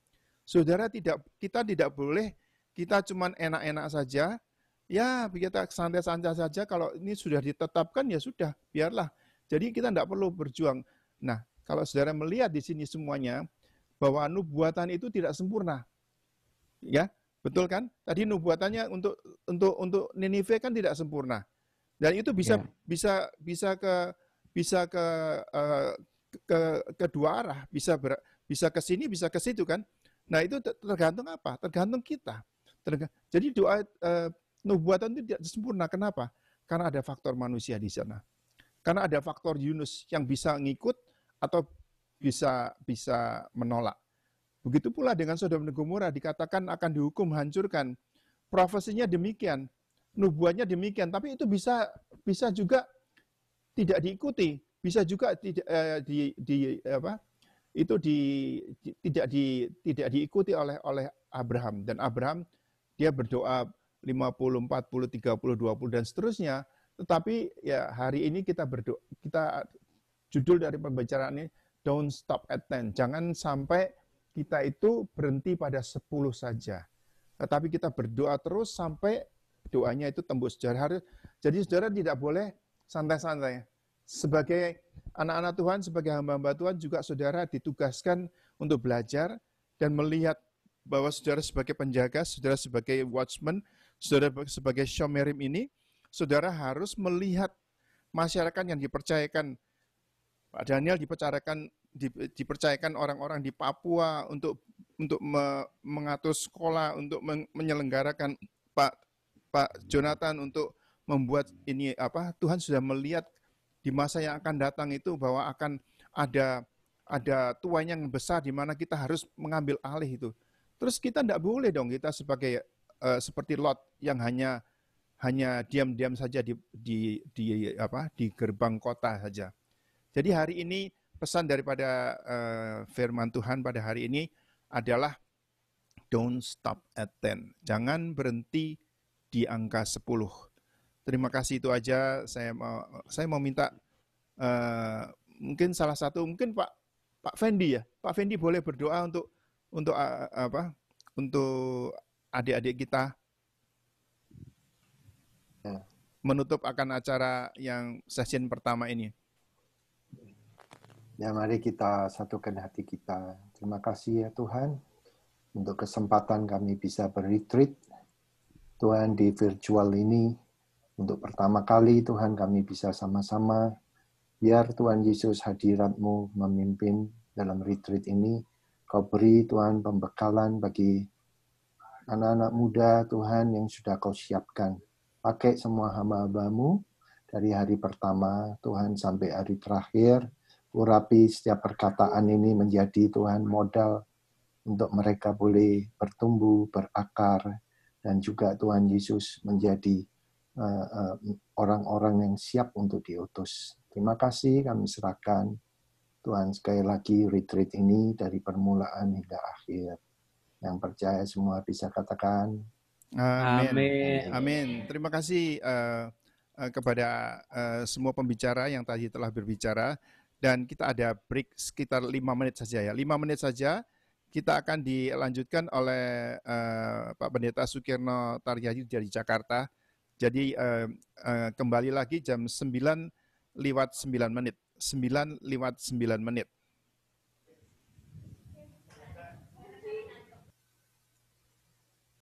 Speaker 2: Saudara tidak kita tidak boleh kita cuman enak-enak saja. Ya, kita santai-santai saja kalau ini sudah ditetapkan ya sudah, biarlah. Jadi kita tidak perlu berjuang. Nah, kalau saudara melihat di sini semuanya bahwa nubuatan itu tidak sempurna. Ya, betul kan? Tadi nubuatannya untuk untuk untuk Nineveh kan tidak sempurna. Dan itu bisa yeah. bisa bisa ke bisa ke, uh, ke kedua arah, bisa ber, bisa ke sini, bisa ke situ kan. Nah itu tergantung apa? Tergantung kita. Tergantung, jadi doa uh, nubuatan itu tidak sempurna. Kenapa? Karena ada faktor manusia di sana. Karena ada faktor Yunus yang bisa ngikut atau bisa bisa menolak. Begitu pula dengan Sodom dan Gomora dikatakan akan dihukum hancurkan. Profesinya demikian, nubuatnya demikian, tapi itu bisa bisa juga tidak diikuti, bisa juga tidak eh, di, di apa? itu di, di, tidak di tidak diikuti oleh oleh Abraham dan Abraham dia berdoa 50 40 30 20 dan seterusnya tetapi ya hari ini kita berdoa kita judul dari pembicaraan ini don't stop at 10 jangan sampai kita itu berhenti pada 10 saja tetapi kita berdoa terus sampai doanya itu tembus jadi jadi saudara tidak boleh santai-santai. Sebagai anak-anak Tuhan, sebagai hamba-hamba Tuhan juga saudara ditugaskan untuk belajar dan melihat bahwa saudara sebagai penjaga, saudara sebagai watchman, saudara sebagai shomerim ini, saudara harus melihat masyarakat yang dipercayakan. Pak Daniel dipercayakan dipercayakan orang-orang di Papua untuk untuk me, mengatur sekolah, untuk menyelenggarakan Pak Pak Jonathan untuk membuat ini apa Tuhan sudah melihat di masa yang akan datang itu bahwa akan ada ada tuan yang besar di mana kita harus mengambil alih itu. Terus kita tidak boleh dong kita sebagai uh, seperti Lot yang hanya hanya diam-diam saja di, di di apa di gerbang kota saja. Jadi hari ini pesan daripada uh, firman Tuhan pada hari ini adalah don't stop at 10. Jangan berhenti di angka 10 terima kasih itu aja saya mau saya mau minta uh, mungkin salah satu mungkin Pak Pak Fendi ya Pak Fendi boleh berdoa untuk untuk uh, apa untuk adik-adik kita menutup akan acara yang sesi pertama ini
Speaker 5: ya mari kita satukan hati kita terima kasih ya Tuhan untuk kesempatan kami bisa berretreat Tuhan di virtual ini untuk pertama kali Tuhan kami bisa sama-sama biar Tuhan Yesus hadiratmu memimpin dalam retreat ini. Kau beri Tuhan pembekalan bagi anak-anak muda Tuhan yang sudah kau siapkan. Pakai semua hamba-hambamu dari hari pertama Tuhan sampai hari terakhir. Urapi setiap perkataan ini menjadi Tuhan modal untuk mereka boleh bertumbuh, berakar, dan juga Tuhan Yesus menjadi Eh, eh, orang-orang yang siap untuk diutus. Terima kasih kami serahkan Tuhan sekali lagi retreat ini dari permulaan hingga akhir. Yang percaya semua bisa katakan.
Speaker 1: Amin. Amin.
Speaker 5: Amin.
Speaker 2: Terima kasih eh, kepada semua pembicara yang tadi telah berbicara dan kita ada break sekitar lima menit saja ya. Lima menit saja kita akan dilanjutkan oleh Pak Pendeta Sukirno Taryadi dari Jakarta jadi uh, uh, kembali lagi jam 9 lewat 9 menit. 9 lewat 9 menit.